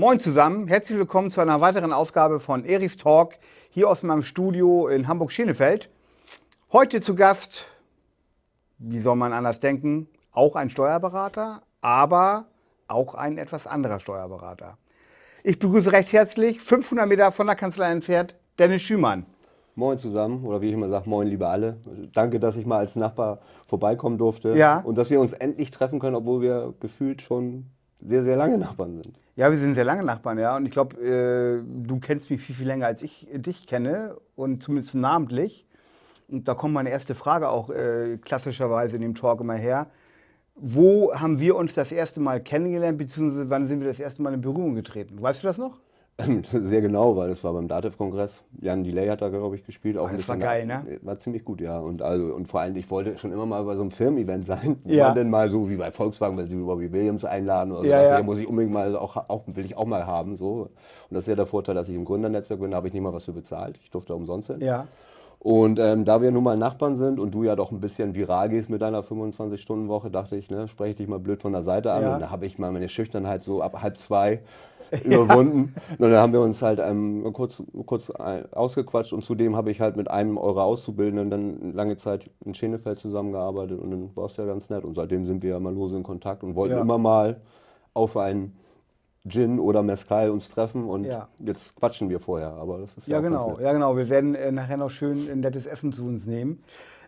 Moin zusammen, herzlich willkommen zu einer weiteren Ausgabe von Eris Talk hier aus meinem Studio in Hamburg-Schenefeld. Heute zu Gast, wie soll man anders denken, auch ein Steuerberater, aber auch ein etwas anderer Steuerberater. Ich begrüße recht herzlich 500 Meter von der Kanzlei entfernt Dennis Schümann. Moin zusammen, oder wie ich immer sage, moin liebe alle. Danke, dass ich mal als Nachbar vorbeikommen durfte ja. und dass wir uns endlich treffen können, obwohl wir gefühlt schon sehr, sehr lange Nachbarn sind. Ja, wir sind sehr lange Nachbarn, ja. Und ich glaube, äh, du kennst mich viel, viel länger, als ich äh, dich kenne und zumindest namentlich. Und da kommt meine erste Frage auch äh, klassischerweise in dem Talk immer her. Wo haben wir uns das erste Mal kennengelernt, beziehungsweise wann sind wir das erste Mal in Berührung getreten? Weißt du das noch? Sehr genau, weil das war beim dativ kongress Jan Delay hat da, glaube ich, gespielt. Auch das war geil, ne? War ziemlich gut, ja. Und, also, und vor allem, ich wollte schon immer mal bei so einem Firmen-Event sein. Ja. Man denn mal so wie bei Volkswagen, wenn sie Bobby Williams einladen oder so. Ja, ja. Da muss ich unbedingt mal, auch, auch, will ich auch mal haben. So. Und das ist ja der Vorteil, dass ich im Gründernetzwerk bin, da habe ich nicht mal was für bezahlt. Ich durfte umsonst hin. Ja. Und ähm, da wir nun mal Nachbarn sind und du ja doch ein bisschen viral gehst mit deiner 25-Stunden-Woche, dachte ich, ne, spreche ich dich mal blöd von der Seite an. Ja. Und da habe ich mal meine Schüchternheit so ab halb zwei überwunden. Und dann haben wir uns halt ähm, kurz, kurz äh, ausgequatscht und zudem habe ich halt mit einem eurer Auszubildenden dann lange Zeit in Schenefeld zusammengearbeitet und dann war es ja ganz nett. Und seitdem sind wir ja mal lose in Kontakt und wollten ja. immer mal auf einen Gin oder Mezcal uns treffen und ja. jetzt quatschen wir vorher. Aber das ist ja, ja genau, ja genau. Wir werden äh, nachher noch schön ein nettes Essen zu uns nehmen.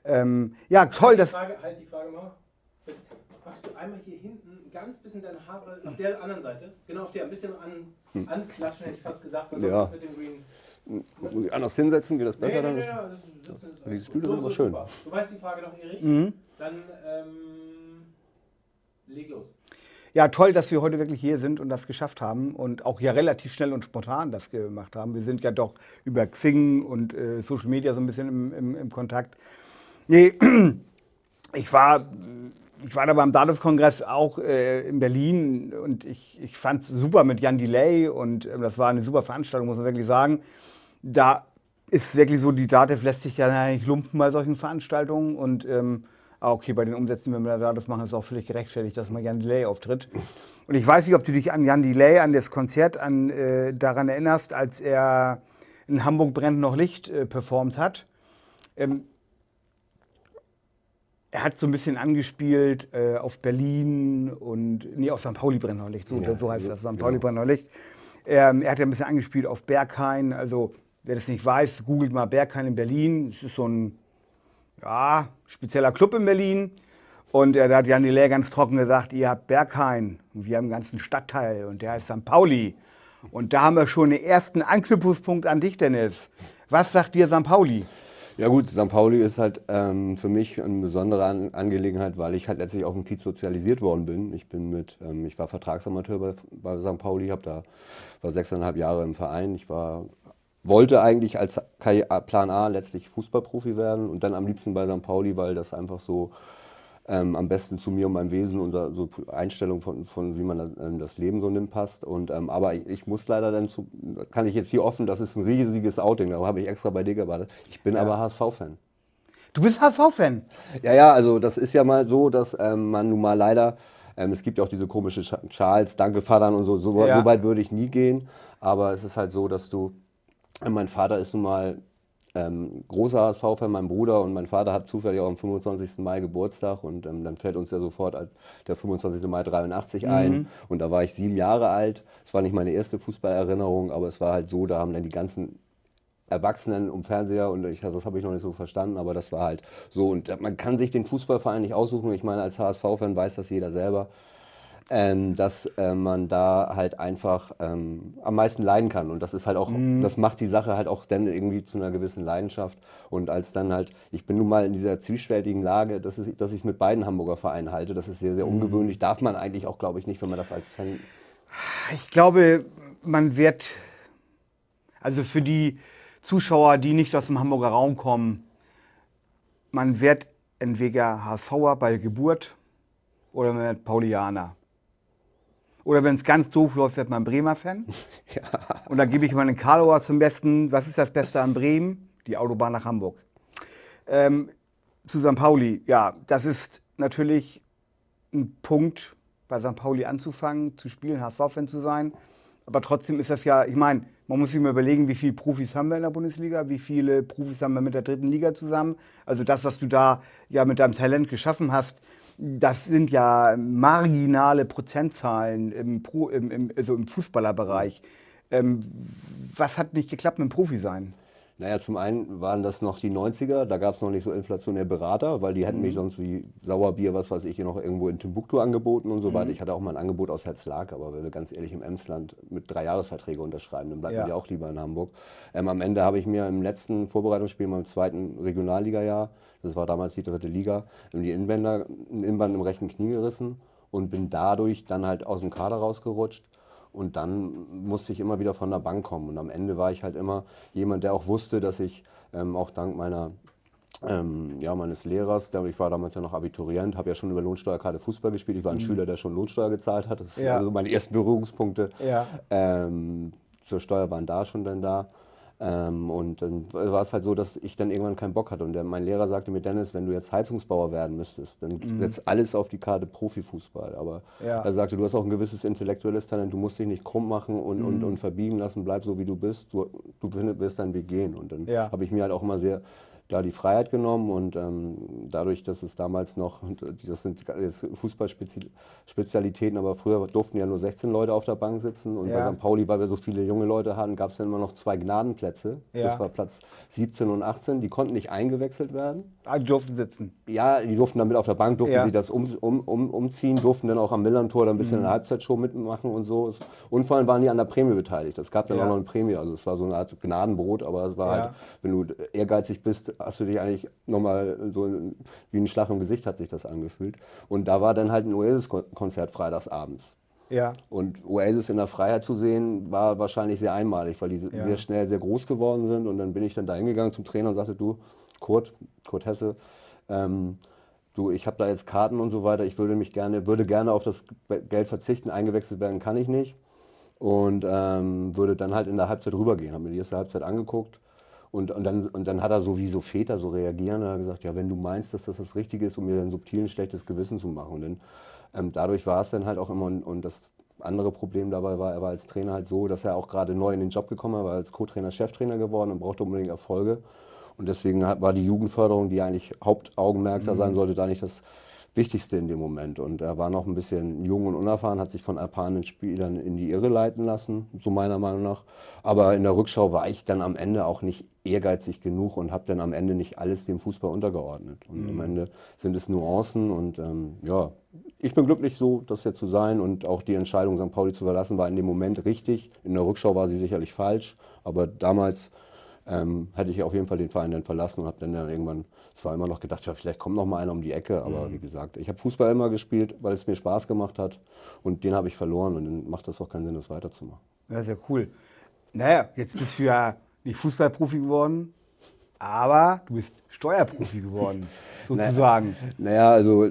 Ähm, ja, toll, halt das. halt die Frage mal machst du einmal hier hinten ganz bisschen deine Haare auf der anderen Seite, genau auf der, ein bisschen an, hm. anklatschen, hätte ich fast gesagt, weil ja. mit dem Green. Hm, muss ich anders hinsetzen, geht das besser nee, nee, dann? Nee, nee, Diese Stühle sind so, aber schön. Du weißt die Frage noch, Erik? Mhm. Dann ähm, leg los. Ja, toll, dass wir heute wirklich hier sind und das geschafft haben und auch ja relativ schnell und spontan das gemacht haben. Wir sind ja doch über Xing und äh, Social Media so ein bisschen im, im, im Kontakt. Nee, ich war ich war da beim DATEV-Kongress auch äh, in Berlin und ich, ich fand es super mit Jan Delay und äh, das war eine super Veranstaltung, muss man wirklich sagen. Da ist wirklich so, die DATEV lässt sich ja nicht lumpen bei solchen Veranstaltungen und ähm, ah, okay, bei den Umsätzen, wenn wir da das machen, ist auch völlig gerechtfertigt, dass man Jan Delay auftritt. Und ich weiß nicht, ob du dich an Jan Delay, an das Konzert, an, äh, daran erinnerst, als er in Hamburg brennt noch Licht äh, performt hat. Ähm, er hat so ein bisschen angespielt äh, auf Berlin und, nee, auf St. Pauli brennt Licht, so, ja, so heißt ja, das, St. Pauli genau. Licht. Ähm, er hat ja ein bisschen angespielt auf Berghain, also wer das nicht weiß, googelt mal Berghain in Berlin. Es ist so ein, ja, spezieller Club in Berlin. Und äh, da hat Jan Delay ganz trocken gesagt, ihr habt Berghain und wir haben einen ganzen Stadtteil und der heißt St. Pauli. Und da haben wir schon den ersten Anknüpfungspunkt an dich, Dennis. Was sagt dir St. Pauli? Ja gut, St. Pauli ist halt ähm, für mich eine besondere An Angelegenheit, weil ich halt letztlich auf dem Kiez sozialisiert worden bin. Ich bin mit, ähm, ich war Vertragsamateur bei, bei St. Pauli, habe da war sechseinhalb Jahre im Verein. Ich war wollte eigentlich als Plan A letztlich Fußballprofi werden und dann am liebsten bei St. Pauli, weil das einfach so ähm, am besten zu mir und meinem Wesen und so Einstellung von, von wie man ähm, das Leben so nimmt, passt. Und, ähm, aber ich, ich, muss leider dann zu, kann ich jetzt hier offen, das ist ein riesiges Outing, da habe ich extra bei dir gewartet. Ich bin ja. aber HSV-Fan. Du bist HSV-Fan? Ja, ja, also das ist ja mal so, dass ähm, man nun mal leider, ähm, es gibt ja auch diese komische Charles, danke Vatern und so, so, ja. so weit würde ich nie gehen. Aber es ist halt so, dass du, mein Vater ist nun mal ähm, großer HSV-Fan, mein Bruder und mein Vater hat zufällig auch am 25. Mai Geburtstag und ähm, dann fällt uns ja sofort als der 25. Mai 83 ein mhm. und da war ich sieben Jahre alt. Es war nicht meine erste Fußballerinnerung, aber es war halt so, da haben dann die ganzen Erwachsenen um Fernseher und ich, das habe ich noch nicht so verstanden, aber das war halt so und man kann sich den Fußballverein nicht aussuchen. Ich meine, als HSV-Fan weiß das jeder selber ähm, dass äh, man da halt einfach ähm, am meisten leiden kann. Und das ist halt auch, mm. das macht die Sache halt auch dann irgendwie zu einer gewissen Leidenschaft. Und als dann halt, ich bin nun mal in dieser zwiespältigen Lage, dass ich, dass mit beiden Hamburger Vereinen halte. Das ist sehr, sehr mm. ungewöhnlich. Darf man eigentlich auch, glaube ich, nicht, wenn man das als Fan. Ich glaube, man wird, also für die Zuschauer, die nicht aus dem Hamburger Raum kommen, man wird entweder HSVer bei Geburt oder man wird Paulianer. Oder wenn es ganz doof läuft, wird man Bremer Fan. ja. Und dann gebe ich mal einen Karlauer zum Besten. Was ist das Beste an Bremen? Die Autobahn nach Hamburg. Ähm, zu St. Pauli, ja, das ist natürlich ein Punkt, bei St. Pauli anzufangen, zu spielen, HSV-Fan zu sein. Aber trotzdem ist das ja, ich meine, man muss sich mal überlegen, wie viele Profis haben wir in der Bundesliga, wie viele Profis haben wir mit der dritten Liga zusammen. Also das, was du da ja mit deinem Talent geschaffen hast, das sind ja marginale Prozentzahlen im, Pro, im, im, also im Fußballerbereich. Ähm, was hat nicht geklappt mit dem Profi sein? Naja, zum einen waren das noch die 90er, da gab es noch nicht so inflationäre Berater, weil die mhm. hätten mich mhm. sonst wie Sauerbier, was weiß ich, hier noch irgendwo in Timbuktu angeboten und so mhm. weiter. Ich hatte auch mal ein Angebot aus Herzlag, aber wenn wir ganz ehrlich im Emsland mit drei Jahresverträgen unterschreiben, dann bleiben ja. wir auch lieber in Hamburg. Ähm, am Ende habe ich mir im letzten Vorbereitungsspiel, meinem zweiten Regionalliga-Jahr, das war damals die dritte Liga, in ähm, die Innenbänder, Inbänder, Inband im rechten Knie gerissen und bin dadurch dann halt aus dem Kader rausgerutscht und dann musste ich immer wieder von der Bank kommen. Und am Ende war ich halt immer jemand, der auch wusste, dass ich ähm, auch dank meiner ähm, ja, meines Lehrers, der, ich war damals ja noch Abiturient, habe ja schon über Lohnsteuerkarte Fußball gespielt. Ich war ein mhm. Schüler, der schon Lohnsteuer gezahlt hat. Das ja. also meine ersten Berührungspunkte. Ja. Ähm, zur Steuer waren da schon dann da. Ähm, und dann war es halt so, dass ich dann irgendwann keinen Bock hatte. Und der, mein Lehrer sagte mir, Dennis, wenn du jetzt Heizungsbauer werden müsstest, dann mhm. setz alles auf die Karte Profifußball. Aber ja. er sagte, du hast auch ein gewisses intellektuelles Talent, du musst dich nicht krumm machen und, mhm. und, und verbiegen lassen, bleib so wie du bist, du, du wirst deinen Weg gehen. Und dann ja. habe ich mir halt auch immer sehr ja, die Freiheit genommen und ähm, dadurch, dass es damals noch, das sind jetzt Fußballspezialitäten, aber früher durften ja nur 16 Leute auf der Bank sitzen und ja. bei St. Pauli, weil wir so viele junge Leute hatten, gab es dann immer noch zwei Gnadenplätze. Ja. Das war Platz 17 und 18, die konnten nicht eingewechselt werden. Ah, die durften sitzen? Ja, die durften damit auf der Bank, durften ja. sie das um, um, um, umziehen, durften dann auch am Millantor dann ein bisschen mhm. in der Halbzeitshow mitmachen und so. Und vor allem waren die an der Prämie beteiligt. Es gab dann auch noch eine Prämie, also es war so eine Art Gnadenbrot, aber es war halt, wenn du ehrgeizig bist, hast du dich eigentlich nochmal so wie ein Schlag im Gesicht hat sich das angefühlt. Und da war dann halt ein Oasis-Konzert freitags abends. Ja. Und Oasis in der Freiheit zu sehen, war wahrscheinlich sehr einmalig, weil die ja. sehr schnell sehr groß geworden sind. Und dann bin ich dann da hingegangen zum Trainer und sagte, du, Kurt, Kurt Hesse, ähm, du, ich habe da jetzt Karten und so weiter, ich würde mich gerne, würde gerne auf das Geld verzichten, eingewechselt werden kann ich nicht. Und ähm, würde dann halt in der Halbzeit rübergehen. Habe mir die erste Halbzeit angeguckt, und, und, dann, und dann hat er so wie so Väter so reagieren, er hat gesagt, ja, wenn du meinst, dass das das Richtige ist, um mir ein subtiles, schlechtes Gewissen zu machen. Und dann, ähm, dadurch war es dann halt auch immer, und, und das andere Problem dabei war, er war als Trainer halt so, dass er auch gerade neu in den Job gekommen war, war als Co-Trainer Cheftrainer geworden und brauchte unbedingt Erfolge. Und deswegen war die Jugendförderung, die eigentlich Hauptaugenmerk mhm. da sein sollte, da nicht das Wichtigste in dem Moment. Und er war noch ein bisschen jung und unerfahren, hat sich von erfahrenen Spielern in die Irre leiten lassen, so meiner Meinung nach. Aber in der Rückschau war ich dann am Ende auch nicht ehrgeizig genug und habe dann am Ende nicht alles dem Fußball untergeordnet. Und mhm. am Ende sind es Nuancen und ähm, ja, ich bin glücklich, so das hier zu sein und auch die Entscheidung, St. Pauli zu verlassen, war in dem Moment richtig. In der Rückschau war sie sicherlich falsch, aber damals ähm, hätte ich auf jeden Fall den Verein dann verlassen und habe dann, dann irgendwann zwar immer noch gedacht, ja, vielleicht kommt noch mal einer um die Ecke, aber mhm. wie gesagt, ich habe Fußball immer gespielt, weil es mir Spaß gemacht hat und den habe ich verloren und dann macht das auch keinen Sinn, das weiterzumachen. Das ist ja cool. Naja, jetzt bist du ja nicht Fußballprofi geworden, aber du bist Steuerprofi geworden, sozusagen. Naja, also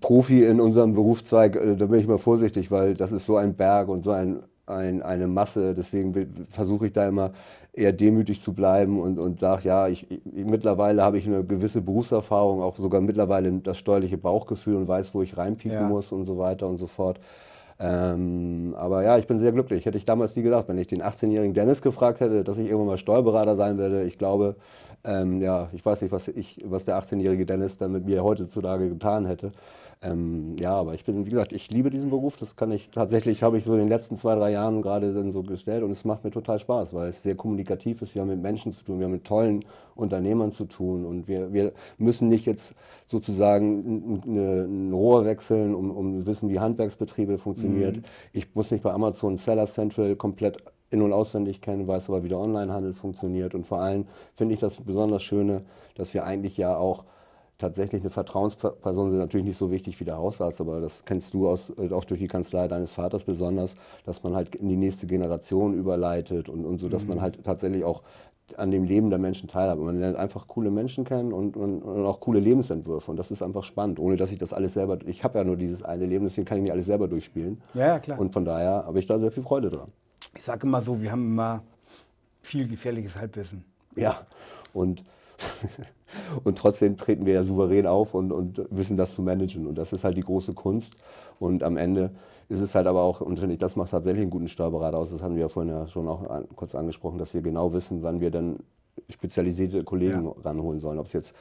Profi in unserem Berufszweig, äh, da bin ich mal vorsichtig, weil das ist so ein Berg und so ein ein, eine Masse. Deswegen versuche ich da immer eher demütig zu bleiben und, und sage, ja, ich, ich, mittlerweile habe ich eine gewisse Berufserfahrung, auch sogar mittlerweile das steuerliche Bauchgefühl und weiß, wo ich reinpieken ja. muss und so weiter und so fort. Ähm, aber ja, ich bin sehr glücklich. Hätte ich damals nie gesagt, wenn ich den 18-jährigen Dennis gefragt hätte, dass ich irgendwann mal Steuerberater sein werde. Ich glaube, ähm, ja, ich weiß nicht, was, ich, was der 18-jährige Dennis dann mit mir heutzutage getan hätte. Ähm, ja, aber ich bin, wie gesagt, ich liebe diesen Beruf. Das kann ich tatsächlich, habe ich so in den letzten zwei, drei Jahren gerade dann so gestellt und es macht mir total Spaß, weil es sehr kommunikativ ist. Wir haben mit Menschen zu tun, wir haben mit tollen Unternehmern zu tun und wir, wir müssen nicht jetzt sozusagen ein, Rohr wechseln, um, um wissen, wie Handwerksbetriebe funktionieren funktioniert. Mhm. Ich muss nicht bei Amazon Seller Central komplett in- und auswendig kennen, weiß aber, wie der Onlinehandel funktioniert. Und vor allem finde ich das besonders Schöne, dass wir eigentlich ja auch tatsächlich eine Vertrauensperson sind natürlich nicht so wichtig wie der Hausarzt, aber das kennst du aus, äh, auch durch die Kanzlei deines Vaters besonders, dass man halt in die nächste Generation überleitet und, und so, dass mhm. man halt tatsächlich auch an dem Leben der Menschen teilhabe. Man lernt einfach coole Menschen kennen und, und, und, auch coole Lebensentwürfe. Und das ist einfach spannend, ohne dass ich das alles selber. Ich habe ja nur dieses eine Leben, deswegen kann ich mir alles selber durchspielen. Ja, ja, klar. Und von daher habe ich da sehr viel Freude dran. Ich sage immer so, wir haben immer viel gefährliches Halbwissen. Ja, und und trotzdem treten wir ja souverän auf und, und wissen das zu managen. Und das ist halt die große Kunst. Und am Ende ist es halt aber auch, und finde ich, das macht tatsächlich einen guten Steuerberater aus. Das haben wir ja vorhin ja schon auch an, kurz angesprochen, dass wir genau wissen, wann wir dann spezialisierte Kollegen ja. ranholen sollen. Ob es jetzt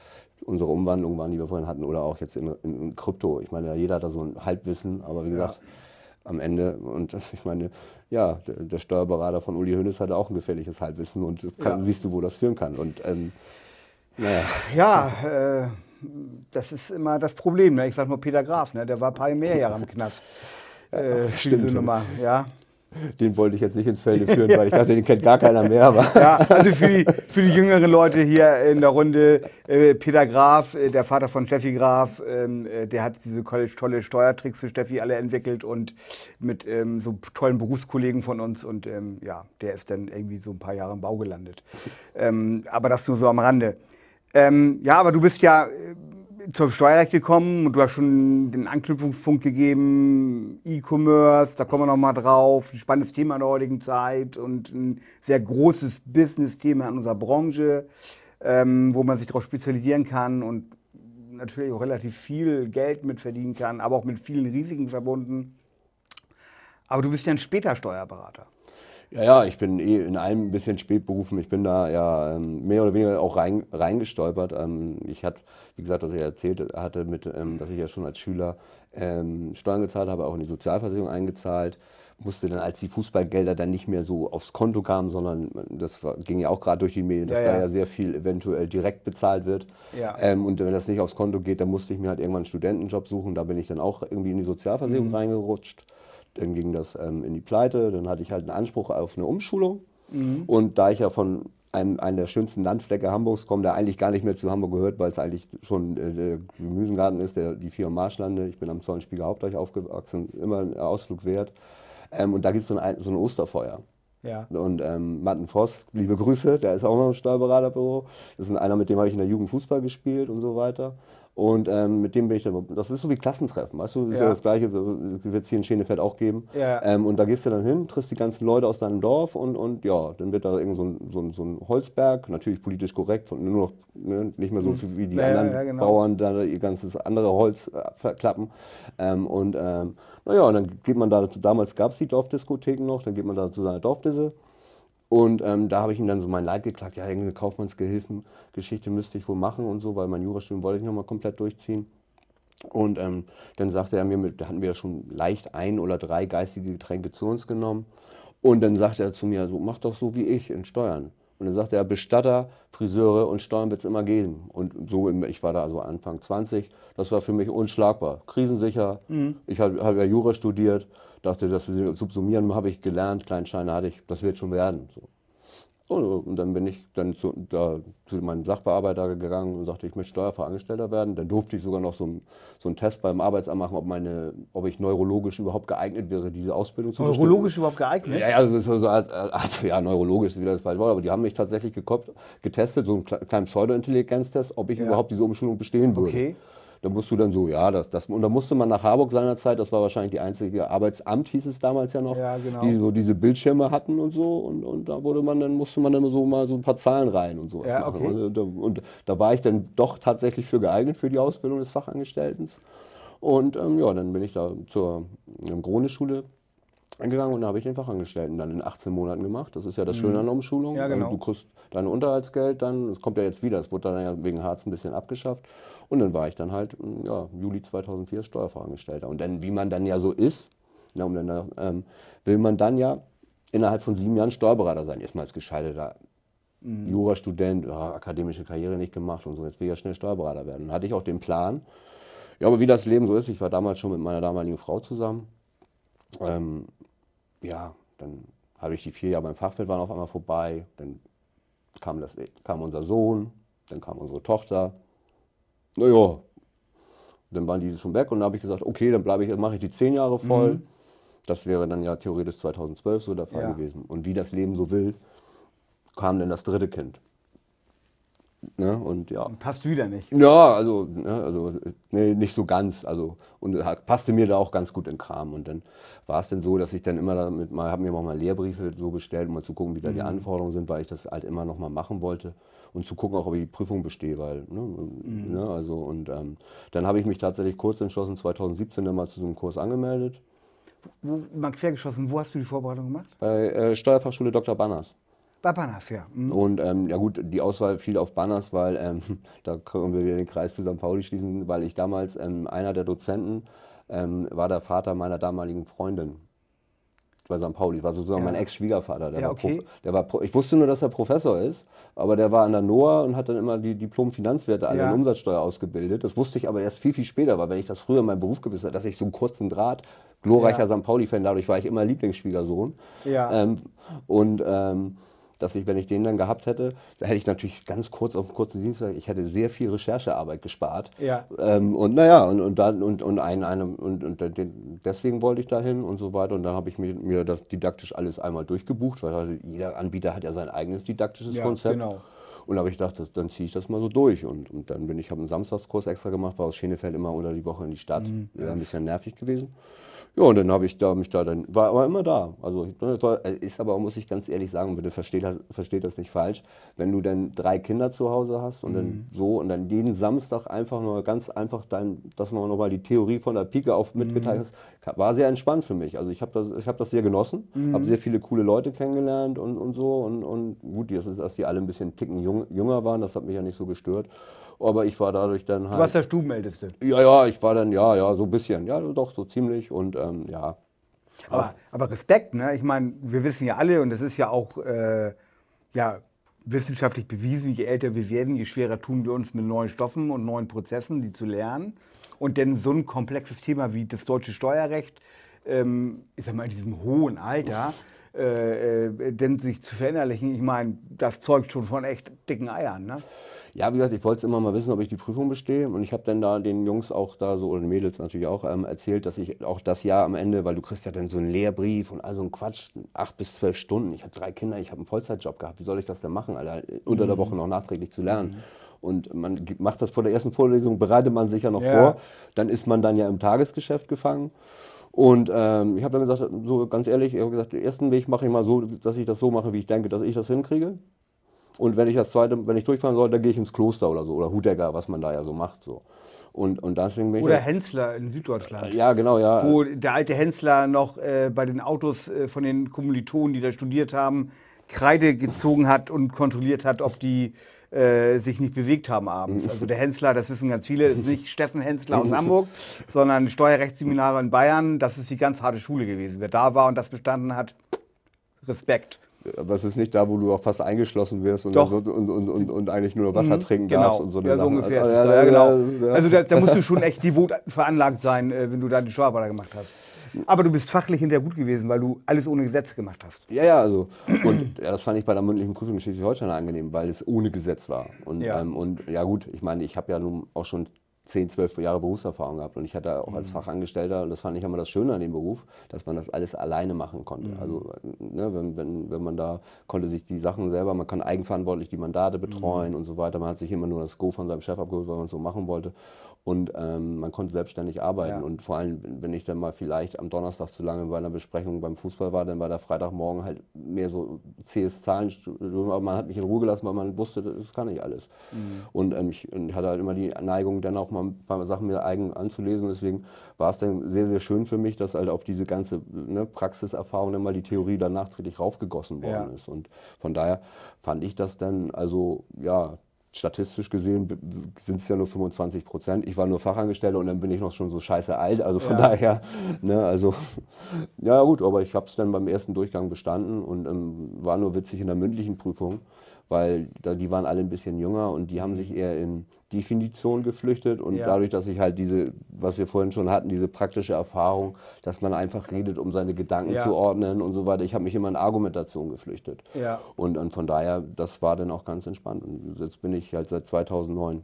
unsere Umwandlung waren, die wir vorhin hatten, oder auch jetzt in, in, in Krypto. Ich meine, jeder hat da so ein Halbwissen, aber wie ja. gesagt, am Ende. Und das, ich meine, ja, der, Steuerberater von Uli Hönes hatte auch ein gefährliches Halbwissen und kann, ja. siehst du, wo das führen kann. Und ähm, naja. Ja, äh, das ist immer das Problem. Ne? Ich sage nur Peter Graf, ne? der war ein paar mehr Jahre im Knast. Äh, Stimmt. Nummer, ja. Den wollte ich jetzt nicht ins Felde führen, weil ich dachte, den kennt gar keiner mehr. Aber. Ja, also für die, für die jüngeren Leute hier in der Runde, äh, Peter Graf, äh, der Vater von Steffi Graf, ähm, äh, der hat diese tolle Steuertricks für Steffi alle entwickelt und mit ähm, so tollen Berufskollegen von uns und ähm, ja, der ist dann irgendwie so ein paar Jahre im Bau gelandet. Ähm, aber das nur so am Rande. Ähm, ja, aber du bist ja äh, zum Steuerrecht gekommen und du hast schon den Anknüpfungspunkt gegeben, E-Commerce, da kommen wir nochmal drauf, ein spannendes Thema in der heutigen Zeit und ein sehr großes Business-Thema in unserer Branche, ähm, wo man sich darauf spezialisieren kann und natürlich auch relativ viel Geld mit verdienen kann, aber auch mit vielen Risiken verbunden. Aber du bist ja ein später Steuerberater. Ja, ja, ich bin eh in allem ein bisschen spät berufen. Ich bin da ja ähm, mehr oder weniger auch rein, reingestolpert. Ähm, ich hatte, wie gesagt, was ich erzählt hatte, mit, ähm, dass ich ja schon als Schüler Steuern gezahlt habe, auch in die Sozialversicherung eingezahlt musste dann, als die Fußballgelder dann nicht mehr so aufs Konto kamen, sondern das ging ja auch gerade durch die Medien, dass ja, ja. da ja sehr viel eventuell direkt bezahlt wird. Ja. Ähm, und wenn das nicht aufs Konto geht, dann musste ich mir halt irgendwann einen Studentenjob suchen. Da bin ich dann auch irgendwie in die Sozialversicherung mhm. reingerutscht. Dann ging das ähm, in die Pleite, dann hatte ich halt einen Anspruch auf eine Umschulung. Mhm. Und da ich ja von einem, einem der schönsten Landflecke Hamburgs komme, der eigentlich gar nicht mehr zu Hamburg gehört, weil es eigentlich schon äh, der Gemüsengarten ist, der, die vier Marschlande. Ich bin am Zollenspieger Hauptdeich aufgewachsen, immer ein Ausflug wert. Ähm, und da gibt so es so ein Osterfeuer. Ja. Und ähm, Matten Voss, liebe Grüße, der ist auch noch im Steuerberaterbüro. Das ist einer, mit dem habe ich in der Jugend Fußball gespielt und so weiter. Und ähm, mit dem bin ich dann, das ist so wie Klassentreffen, weißt du, das ist ja, ja das Gleiche, wird es hier in Schenefeld auch geben. Ja. Ähm, und da gehst du dann hin, triffst die ganzen Leute aus deinem Dorf und, und ja, dann wird da irgend so ein, so ein, so ein Holzberg, natürlich politisch korrekt, von, nur noch, ne, nicht mehr so hm. viel wie die ja, anderen genau. Bauern da ihr ganzes andere Holz äh, verklappen. Ähm, und ähm, naja, und dann geht man da, damals gab es die Dorfdiskotheken noch, dann geht man da zu seiner Dorfdisse und ähm, da habe ich ihm dann so mein Leid geklagt, ja, irgendeine Kaufmannsgehilfengeschichte müsste ich wohl machen und so, weil mein Jurastudium wollte ich nochmal komplett durchziehen. Und ähm, dann sagte er mir, da hatten wir ja schon leicht ein oder drei geistige Getränke zu uns genommen. Und dann sagte er zu mir, so, mach doch so wie ich in Steuern. Und dann sagte er, Bestatter, Friseure und Steuern wird es immer geben. Und so, ich war da also Anfang 20, das war für mich unschlagbar, krisensicher. Mhm. Ich habe hab ja Jura studiert, dachte, das Subsumieren habe ich gelernt, Kleinscheine hatte ich, das wird schon werden. So. Und, dann bin ich dann zu, da, zu, meinem Sachbearbeiter gegangen und sagte, ich möchte Steuerfachangestellter werden. Dann durfte ich sogar noch so, so einen Test beim Arbeitsamt machen, ob, meine, ob ich neurologisch überhaupt geeignet wäre, diese Ausbildung zu machen. Neurologisch überhaupt geeignet? Ja, ja, also, also, ja neurologisch ist wieder das falsche Wort, aber die haben mich tatsächlich gekoppt, getestet, so einen kleinen Pseudointelligenztest, ob ich ja. überhaupt diese Umschulung bestehen würde. Okay. Da musst du dann so, ja, das, das. Und da musste man nach Harburg seinerzeit, das war wahrscheinlich die einzige Arbeitsamt, hieß es damals ja noch, ja, genau. die so diese Bildschirme hatten und so. Und, und da wurde man dann, musste man dann so mal so ein paar Zahlen rein und sowas ja, machen. Okay. Und, also da, und da war ich dann doch tatsächlich für geeignet für die Ausbildung des Fachangestellten. Und ähm, ja, dann bin ich da zur ähm, Grone-Schule gegangen und da habe ich den Fachangestellten dann in 18 Monaten gemacht. Das ist ja das mhm. Schöne an der Umschulung. Ja, also genau. Du kriegst dein Unterhaltsgeld dann, es kommt ja jetzt wieder, es wurde dann ja wegen Harz ein bisschen abgeschafft. Und dann war ich dann halt mm, ja, Juli 2004 Steuerfachangestellter. Und dann, wie man dann ja so ist, na, um dann, ähm, will man dann ja innerhalb von sieben Jahren Steuerberater sein. Erstmal als gescheiterter mhm. Jurastudent, ja, akademische Karriere nicht gemacht und so, jetzt will ich ja schnell Steuerberater werden. dann hatte ich auch den Plan. Ja, aber wie das Leben so ist, ich war damals schon mit meiner damaligen Frau zusammen. Ähm, ja, dann habe ich die vier Jahre beim Fachfeld waren auf einmal vorbei. Dann kam, das, kam unser Sohn, dann kam unsere Tochter. Naja, dann waren die schon weg und dann habe ich gesagt, okay, dann bleibe ich, mache ich die zehn Jahre voll. Mhm. Das wäre dann ja theoretisch 2012 so der Fall ja. gewesen. Und wie das Leben so will, kam dann das dritte Kind. Ne? Und ja. Passt wieder nicht. Ja, also, ne, also nee, nicht so ganz. Also, und passte mir da auch ganz gut in Kram. Und dann war es dann so, dass ich dann immer damit mal, habe mir auch mal Lehrbriefe so bestellt, um mal zu gucken, wie da mhm. die Anforderungen sind, weil ich das halt immer noch mal machen wollte. Und zu gucken auch, ob ich die Prüfung bestehe, weil, ne, mhm. ne also, und ähm, dann habe ich mich tatsächlich kurz entschlossen, 2017 dann mal zu so einem Kurs angemeldet. Wo, mal quergeschossen, wo hast du die Vorbereitung gemacht? Bei äh, Steuerfachschule Dr. Banners. Bei Banaf, ja. Mhm. Und ähm, ja gut, die Auswahl fiel auf Banners, weil ähm, da können wir wieder den Kreis zu St. Pauli schließen, weil ich damals, ähm, einer der Dozenten, ähm, war der Vater meiner damaligen Freundin bei St. Pauli. war sozusagen ja. mein Ex-Schwiegervater. ja, okay. ich wusste nur, dass er Professor ist, aber der war an der NOAA und hat dann immer die Diplom-Finanzwerte an ja. der Umsatzsteuer ausgebildet. Das wusste ich aber erst viel, viel später, weil wenn ich das früher in meinem Beruf gewusst hätte, dass ich so einen kurzen Draht, glorreicher St. Pauli-Fan, dadurch war ich immer Lieblingsschwiegersohn. Ja. Ähm, und ähm, dass ich, wenn ich den dann gehabt hätte, da hätte ich natürlich ganz kurz auf einen kurzen Dienstag, ich hätte sehr viel Recherchearbeit gespart. Ja. Ähm, und naja, und, und, dann, und, und, ein, eine, und, und deswegen wollte ich dahin und so weiter. Und dann habe ich mir, mir das didaktisch alles einmal durchgebucht, weil also jeder Anbieter hat ja sein eigenes didaktisches ja, Konzept. Genau. Und habe ich gedacht, das, dann ziehe ich das mal so durch. Und, und dann bin ich, habe einen Samstagskurs extra gemacht, war aus Schenefeld immer unter die Woche in die Stadt. Mhm. Wäre ein bisschen nervig gewesen. Ja, und dann habe ich da mich da dann, war aber immer da. Also ne, äh, ist aber, muss ich ganz ehrlich sagen, bitte versteht das, versteht das nicht falsch. Wenn du dann drei Kinder zu Hause hast und mhm. dann so und dann jeden Samstag einfach nur ganz einfach dann, dass man nochmal die Theorie von der Pike auf mitgeteilt mhm. hast, war sehr entspannt für mich. Also ich habe das, hab das sehr genossen, mhm. habe sehr viele coole Leute kennengelernt und, und so. Und, und gut, dass die alle ein bisschen ticken jung, jünger waren, das hat mich ja nicht so gestört. Aber ich war dadurch dann halt. Du warst halt der Stubenälteste. Ja, ja, ich war dann, ja, ja, so ein bisschen. Ja, doch, so ziemlich. Und ähm, ja. Aber, aber, Respekt, ne? Ich meine, wir wissen ja alle, und das ist ja auch äh, ja, wissenschaftlich bewiesen, je älter wir werden, je schwerer tun wir uns mit neuen Stoffen und neuen Prozessen, die zu lernen. Und denn so ein komplexes Thema wie das deutsche Steuerrecht, ähm, ich sag mal, in diesem hohen Alter. Äh, äh, denn sich zu verinnerlichen. Ich meine, das zeugt schon von echt dicken Eiern. Ne? Ja, wie gesagt, ich wollte es immer mal wissen, ob ich die Prüfung bestehe. Und ich habe dann da den Jungs auch da so, oder den Mädels natürlich auch, ähm, erzählt, dass ich auch das Jahr am Ende, weil du kriegst ja dann so einen Lehrbrief und all so ein Quatsch, acht bis zwölf Stunden. Ich habe drei Kinder, ich habe einen Vollzeitjob gehabt. Wie soll ich das denn machen, Alter? Unter mhm. der Woche noch nachträglich zu lernen. Mhm und man macht das vor der ersten Vorlesung, bereitet man sich ja noch ja. vor, dann ist man dann ja im Tagesgeschäft gefangen und ähm, ich habe dann gesagt, so ganz ehrlich, ich habe gesagt, den ersten Weg mache ich mal so, dass ich das so mache, wie ich denke, dass ich das hinkriege. Und wenn ich das zweite, wenn ich durchfahren soll, dann gehe ich ins Kloster oder so oder Hudegger, was man da ja so macht so. Und, und deswegen bin Oder ich Hensler in Süddeutschland. Ja, genau, ja. Wo der alte Hensler noch äh, bei den Autos äh, von den Kommilitonen, die da studiert haben, Kreide gezogen hat und kontrolliert hat, ob die äh, sich nicht bewegt haben abends. Also der Hensler, das wissen ganz viele, ist nicht Steffen Hensler aus Hamburg, sondern Steuerrechtsseminare in Bayern. Das ist die ganz harte Schule gewesen. Wer da war und das bestanden hat, Respekt. Aber es ist nicht da, wo du auch fast eingeschlossen wirst und, und, und, und eigentlich nur Wasser mhm, trinken genau. darfst und so eine ja, so ungefähr. Also, ja, ja, genau. Also da, da, musst du schon echt devot veranlagt sein, äh, wenn du da die Steuerberater gemacht hast. Aber du bist fachlich hinterher gut gewesen, weil du alles ohne Gesetz gemacht hast. Ja, ja, also. Und ja, das fand ich bei der mündlichen Prüfung in Schleswig-Holstein angenehm, weil es ohne Gesetz war. Und ja, ähm, und, ja gut, ich meine, ich habe ja nun auch schon 10, 12 Jahre Berufserfahrung gehabt und ich hatte auch als mhm. Fachangestellter, und das fand ich immer das Schöne an dem Beruf, dass man das alles alleine machen konnte. Mhm. Also ne, wenn, wenn, wenn man da konnte sich die Sachen selber, man kann eigenverantwortlich die Mandate mhm. betreuen mhm. und so weiter. Man hat sich immer nur das Go von seinem Chef abgeholt, weil man es so machen wollte und ähm, man konnte selbstständig arbeiten. Ja. Und vor allem, wenn ich dann mal vielleicht am Donnerstag zu lange bei einer Besprechung beim Fußball war, dann war der Freitagmorgen halt mehr so zähes Zahlenstudium, aber man hat mich in Ruhe gelassen, weil man wusste, das kann ich alles. Mhm. Und ähm, ich und hatte halt immer die Neigung, dann auch mal ein paar Sachen mir eigen anzulesen. Deswegen war es dann sehr, sehr schön für mich, dass halt auf diese ganze ne, Praxiserfahrung dann mal die Theorie dann nachträglich raufgegossen worden ja. ist. Und von daher fand ich das dann, also ja, statistisch gesehen sind es ja nur 25 Prozent. Ich war nur Fachangestellter und dann bin ich noch schon so scheiße alt. Also von ja. daher, ne, also ja gut, aber ich habe es dann beim ersten Durchgang bestanden und ähm, war nur witzig in der mündlichen Prüfung weil da, die waren alle ein bisschen jünger und die haben sich eher in Definition geflüchtet und ja. dadurch, dass ich halt diese, was wir vorhin schon hatten, diese praktische Erfahrung, dass man einfach redet, um seine Gedanken ja. zu ordnen und so weiter. Ich habe mich immer in Argumentation geflüchtet. Ja. Und, und von daher, das war dann auch ganz entspannt. Und jetzt bin ich halt seit 2009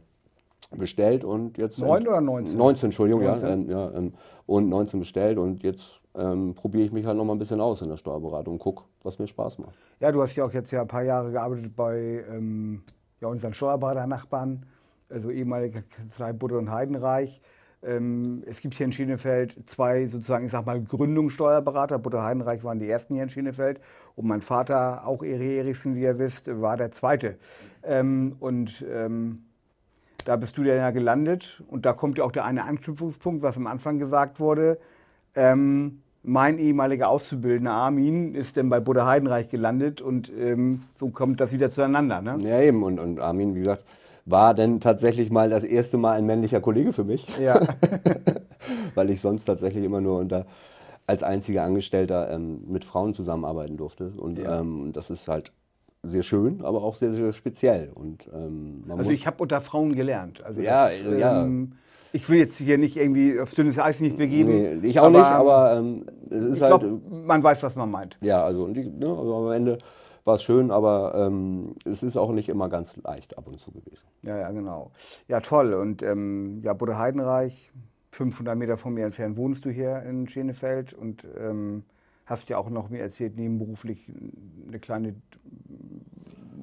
bestellt und jetzt. 9 ähm, oder 19? 19, Entschuldigung, 19. ja. Äh, ja äh, und 19 bestellt und jetzt ähm, probiere ich mich halt noch mal ein bisschen aus in der Steuerberatung und guck, was mir Spaß macht. Ja, du hast ja auch jetzt ja ein paar Jahre gearbeitet bei ähm, ja, unseren Steuerberater-Nachbarn, also ehemalige Kanzlei Butter und Heidenreich. Ähm, es gibt hier in Schienefeld zwei sozusagen, ich sag mal, Gründungssteuerberater. Butter Heidenreich waren die ersten hier in Schienefeld. Und mein Vater, auch Eri Eriksen, wie ihr wisst, war der zweite. Ähm, und ähm, da bist du ja gelandet und da kommt ja auch der eine Anknüpfungspunkt, was am Anfang gesagt wurde. Ähm, mein ehemaliger Auszubildender Armin ist dann bei Buddha Heidenreich gelandet und ähm, so kommt das wieder zueinander. Ne? Ja, eben. Und, und Armin, wie gesagt, war dann tatsächlich mal das erste Mal ein männlicher Kollege für mich. Ja. Weil ich sonst tatsächlich immer nur unter als einziger Angestellter ähm, mit Frauen zusammenarbeiten durfte. Und ja. ähm, das ist halt sehr schön, aber auch sehr, sehr speziell. Und, ähm, also ich habe unter Frauen gelernt. Also ja, das, ja. Ähm, ich will jetzt hier nicht irgendwie auf dünnes Eis nicht begeben. Nee, ich auch aber, nicht, aber ähm, es ist ich halt. Glaub, äh, man weiß, was man meint. Ja, also, die, ne, also am Ende war es schön, aber ähm, es ist auch nicht immer ganz leicht ab und zu gewesen. Ja, ja, genau. Ja, toll. Und ähm, ja, Budde Heidenreich, 500 Meter von mir entfernt wohnst du hier in Schenefeld und ähm, hast ja auch noch mir erzählt, nebenberuflich eine kleine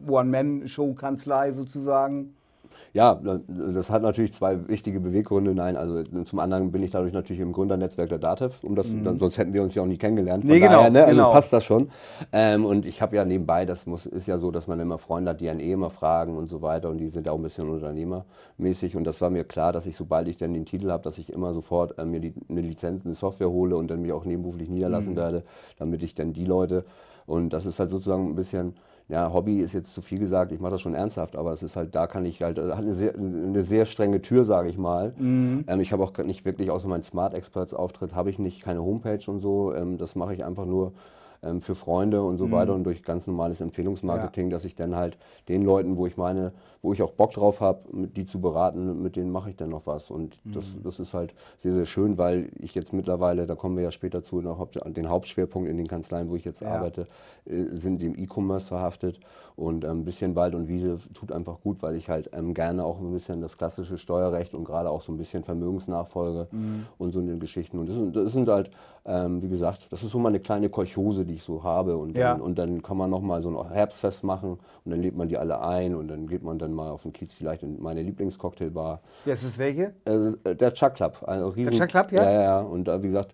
One-Man-Show-Kanzlei sozusagen. Ja, das hat natürlich zwei wichtige Beweggründe. Nein, also zum anderen bin ich dadurch natürlich im Gründernetzwerk der DATEV, um das, mhm. dann, sonst hätten wir uns ja auch nie kennengelernt. Von nee, genau, daher, ne? also genau. passt das schon. Ähm, und ich habe ja nebenbei, das muss, ist ja so, dass man immer Freunde hat, die einen eh immer fragen und so weiter und die sind ja auch ein bisschen unternehmermäßig und das war mir klar, dass ich, sobald ich dann den Titel habe, dass ich immer sofort äh, mir die, eine Lizenz, eine Software hole und dann mich auch nebenberuflich niederlassen mhm. werde, damit ich dann die Leute und das ist halt sozusagen ein bisschen ja, Hobby ist jetzt zu viel gesagt, ich mache das schon ernsthaft, aber es ist halt, da kann ich halt, äh, hat eine sehr, eine sehr strenge Tür, sage ich mal. Mhm. Ähm, ich habe auch nicht wirklich, außer meinen Smart Experts Auftritt, habe ich nicht, keine Homepage und so. Ähm, das mache ich einfach nur, ähm, für Freunde und so mhm. weiter und durch ganz normales Empfehlungsmarketing, ja. dass ich dann halt den Leuten, wo ich meine, wo ich auch Bock drauf habe, die zu beraten, mit denen mache ich dann noch was. Und mhm. das, das ist halt sehr, sehr schön, weil ich jetzt mittlerweile, da kommen wir ja später zu, den Hauptschwerpunkt in den Kanzleien, wo ich jetzt ja. arbeite, äh, sind im E-Commerce verhaftet. Und ein ähm, bisschen Wald und Wiese tut einfach gut, weil ich halt ähm, gerne auch ein bisschen das klassische Steuerrecht und gerade auch so ein bisschen Vermögensnachfolge mhm. und so in den Geschichten. Und das, das sind halt ähm, wie gesagt, das ist so meine kleine Kolchose, die ich so habe. Und dann, ja. und dann kann man nochmal so ein Herbstfest machen und dann lädt man die alle ein und dann geht man dann mal auf den Kiez vielleicht in meine Lieblingscocktailbar. Das ist welche? Äh, der Chuck Club. Also riesen, der Chuck Club, ja? Ja, ja. Und äh, wie gesagt,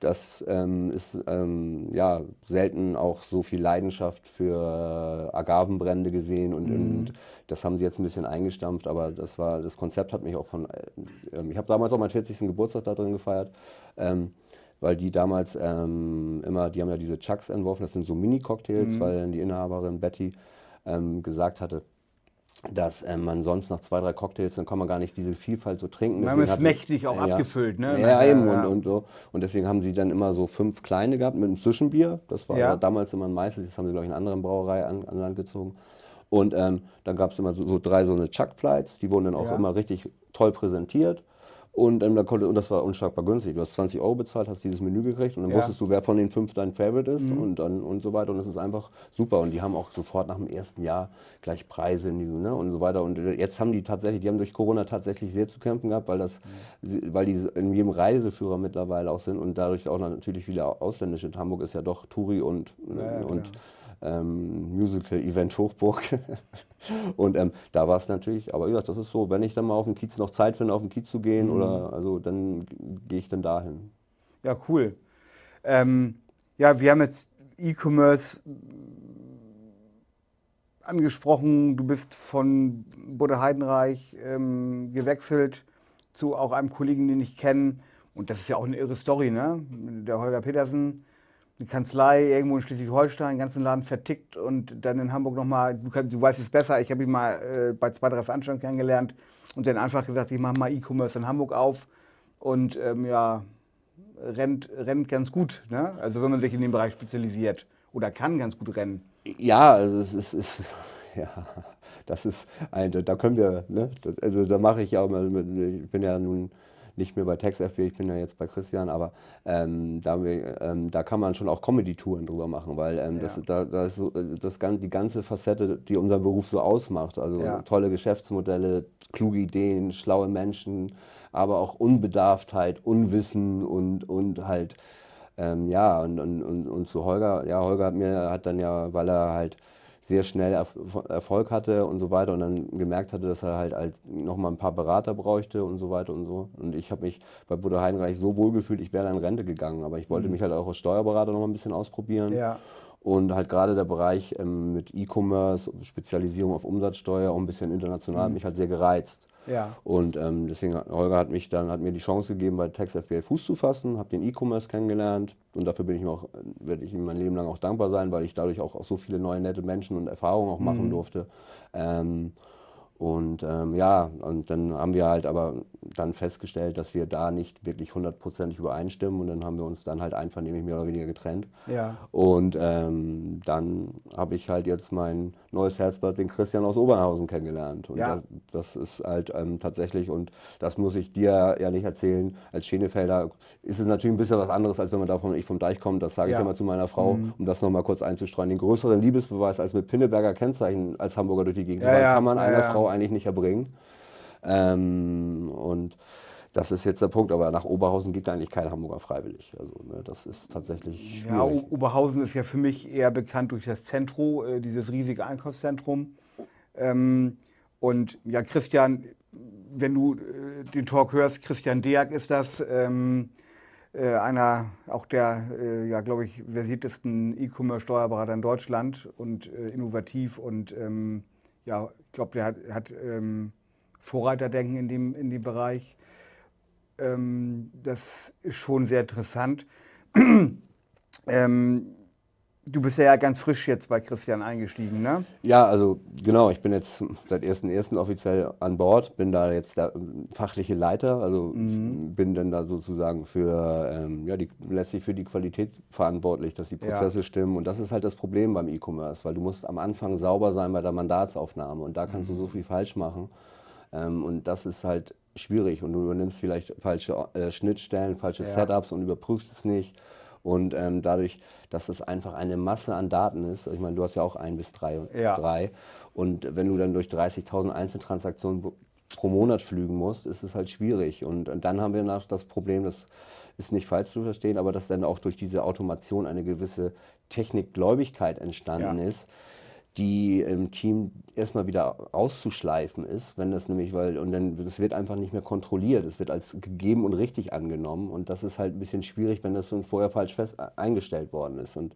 das ähm, ist ähm, ja selten auch so viel Leidenschaft für Agavenbrände gesehen und, mhm. und, das haben sie jetzt ein bisschen eingestampft, aber das war das Konzept hat mich auch von äh, ähm, ich habe damals auch meinen 40. Geburtstag da drin gefeiert. Ähm, weil die damals ähm, immer, die haben ja diese Chucks entworfen, das sind so Mini-Cocktails, mhm. weil die Inhaberin Betty ähm, gesagt hatte, dass ähm, man sonst nach zwei, drei Cocktails, dann kann man gar nicht diese Vielfalt so trinken. Man ist mächtig auch ja, abgefüllt, ne? Ja, eben ja, Und, und so. Und deswegen haben sie dann immer so fünf kleine gehabt mit einem Zwischenbier. Das war damals immer ein meistens, das haben sie, glaube ich, in anderen Brauerei an, an Land gezogen. Und ähm, dann gab es immer so, so, drei so eine Chuck Flights, die wurden dann auch immer richtig toll präsentiert. Und, ähm, da konnte, und das war unschlagbar günstig. Du hast 20 Euro bezahlt, hast dieses Menü gekriegt und dann ja. wusstest du, wer von den fünf dein Favorite ist mhm. und, dann, und so weiter. Und das ist einfach super. Und die haben auch sofort nach dem ersten Jahr gleich Preise diesem, ne, und so weiter. Und äh, jetzt haben die tatsächlich, die haben durch Corona tatsächlich sehr zu kämpfen gehabt, weil, das, mhm. weil die in jedem Reiseführer mittlerweile auch sind und dadurch auch natürlich viele Ausländische. In Hamburg ist ja doch Touri und, ja, ja, und genau ähm, Musical-Event Hochburg. und ähm, da war es natürlich, aber ja, das ist so, wenn ich dann mal auf den Kiez noch Zeit finde, auf den Kiez zu gehen, mhm. oder also dann gehe ich dann dahin. Ja, cool. Ähm, ja, wir haben jetzt E-Commerce angesprochen, du bist von Budde Heidenreich ähm, gewechselt zu auch einem Kollegen, den ich kenne. Und das ist ja auch eine irre Story, ne? Der Holger Petersen eine Kanzlei irgendwo in Schleswig-Holstein, den ganzen Laden vertickt und dann in Hamburg nochmal, du, du weißt es besser, ich habe ihn mal äh, bei zwei, drei Veranstaltungen kennengelernt und dann einfach gesagt, ich mache mal E-Commerce in Hamburg auf und ähm, ja, rennt, rennt ganz gut. Ne? Also wenn man sich in dem Bereich spezialisiert oder kann ganz gut rennen. Ja, also es ist, ist ja, das ist ein, da können wir, ne? also da mache ich ja, ich bin ja nun nicht mehr bei TextFB, ich bin ja jetzt bei Christian, aber ähm, da, wir, ähm, da, kann man schon auch Comedy-Touren drüber machen, weil ähm, ja. da, da ist so, äh, das, die ganze Facette, die unseren Beruf so ausmacht. Also ja. tolle Geschäftsmodelle, kluge Ideen, schlaue Menschen, aber auch Unbedarftheit, Unwissen und, und halt, ähm, ja, und, und, und, und zu Holger, ja, Holger hat mir, hat dann ja, weil er halt, sehr schnell Erfolg hatte und so weiter und dann gemerkt hatte, dass er halt nochmal ein paar Berater bräuchte und so weiter und so. Und ich habe mich bei Bruder Heinreich so wohl gefühlt, ich wäre dann in Rente gegangen, aber ich wollte mhm. mich halt auch als Steuerberater nochmal ein bisschen ausprobieren. Ja. Und halt gerade der Bereich ähm, mit E-Commerce, Spezialisierung auf Umsatzsteuer, auch ein bisschen international, mhm. hat mich halt sehr gereizt. Ja. Und ähm, deswegen hat, Holger hat mich dann hat mir die Chance gegeben, bei Tax FBA Fuß zu fassen, habe den E-Commerce kennengelernt und dafür bin ich auch werde ich ihm mein Leben lang auch dankbar sein, weil ich dadurch auch, auch so viele neue nette Menschen und Erfahrungen auch machen mhm. durfte. Ähm, und ähm, ja, und dann haben wir halt aber dann festgestellt, dass wir da nicht wirklich hundertprozentig übereinstimmen und dann haben wir uns dann halt einvernehmlich mehr oder weniger getrennt. Ja. Und ähm, dann habe ich halt jetzt mein neues Herzblatt, den Christian aus Oberhausen, kennengelernt. Und ja. das, das ist halt ähm, tatsächlich, und das muss ich dir ja nicht erzählen, als Schenefelder ist es natürlich ein bisschen was anderes, als wenn man da vom, ich vom Deich kommt. das sage ich immer zu meiner Frau, mhm. um das nochmal kurz einzustreuen. Den größeren Liebesbeweis als mit Pinneberger Kennzeichen als Hamburger durch die Gegend ja, fahren, kann man einer Frau eigentlich nicht erbringen. Ähm, und das ist jetzt der Punkt, aber nach Oberhausen geht eigentlich kein Hamburger freiwillig. Also ne, das ist tatsächlich schwierig. Ja, Oberhausen ist ja für mich eher bekannt durch das Zentrum, äh, dieses riesige Einkaufszentrum. Ähm, und ja, Christian, wenn du äh, den Talk hörst, Christian Deak ist das, ähm, äh, einer auch der, äh, ja, glaube ich, versiertesten E-Commerce-Steuerberater in Deutschland und äh, innovativ und ähm, ja, ich glaube, der hat, hat ähm, Vorreiterdenken in dem, in dem Bereich. Ähm, das ist schon sehr interessant. ähm, du bist ja ganz frisch jetzt bei Christian eingestiegen, ne? Ja, also genau, ich bin jetzt seit 1.1. offiziell an Bord, bin da jetzt der ähm, fachliche Leiter, also mhm. bin dann da sozusagen für, ähm, ja, die, letztlich für die Qualität verantwortlich, dass die Prozesse ja. stimmen. Und das ist halt das Problem beim E-Commerce, weil du musst am Anfang sauber sein bei der Mandatsaufnahme und da kannst mhm. du so viel falsch machen. Ähm, und das ist halt schwierig und du übernimmst vielleicht falsche äh, Schnittstellen, falsche ja. Setups und überprüfst es nicht. Und ähm, dadurch, dass es einfach eine Masse an Daten ist, ich meine, du hast ja auch ein bis drei, ja. drei. und wenn du dann durch 30.000 Einzeltransaktionen pro Monat flügen musst, ist es halt schwierig. Und, und dann haben wir nach das Problem, das ist nicht falsch zu verstehen, aber dass dann auch durch diese Automation eine gewisse Technikgläubigkeit entstanden ja. ist die im Team erstmal wieder auszuschleifen ist, wenn das nämlich, weil, und dann, das wird einfach nicht mehr kontrolliert, es wird als gegeben und richtig angenommen und das ist halt ein bisschen schwierig, wenn das so vorher falsch fest äh, eingestellt worden ist und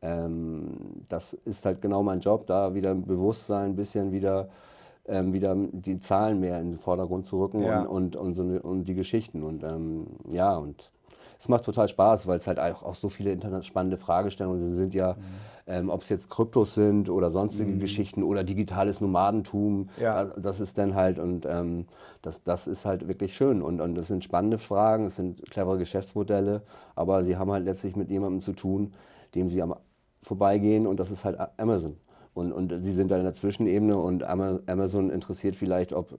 ähm, das ist halt genau mein Job, da wieder im Bewusstsein ein bisschen wieder, ähm, wieder die Zahlen mehr in den Vordergrund zu rücken ja. und, und, und, so, und, die Geschichten und ähm, ja, und es macht total Spaß, weil es halt auch, auch so viele spannende Fragestellungen sind, sind ja, mhm. ähm, ob es jetzt Kryptos sind oder sonstige mhm. Geschichten oder digitales Nomadentum. Ja. Das ist dann halt, und ähm, das, das ist halt wirklich schön. Und, und das sind spannende Fragen, es sind clevere Geschäftsmodelle, aber sie haben halt letztlich mit jemandem zu tun, dem sie am vorbeigehen und das ist halt Amazon. Und, und sie sind da in der Zwischenebene und Amazon interessiert vielleicht, ob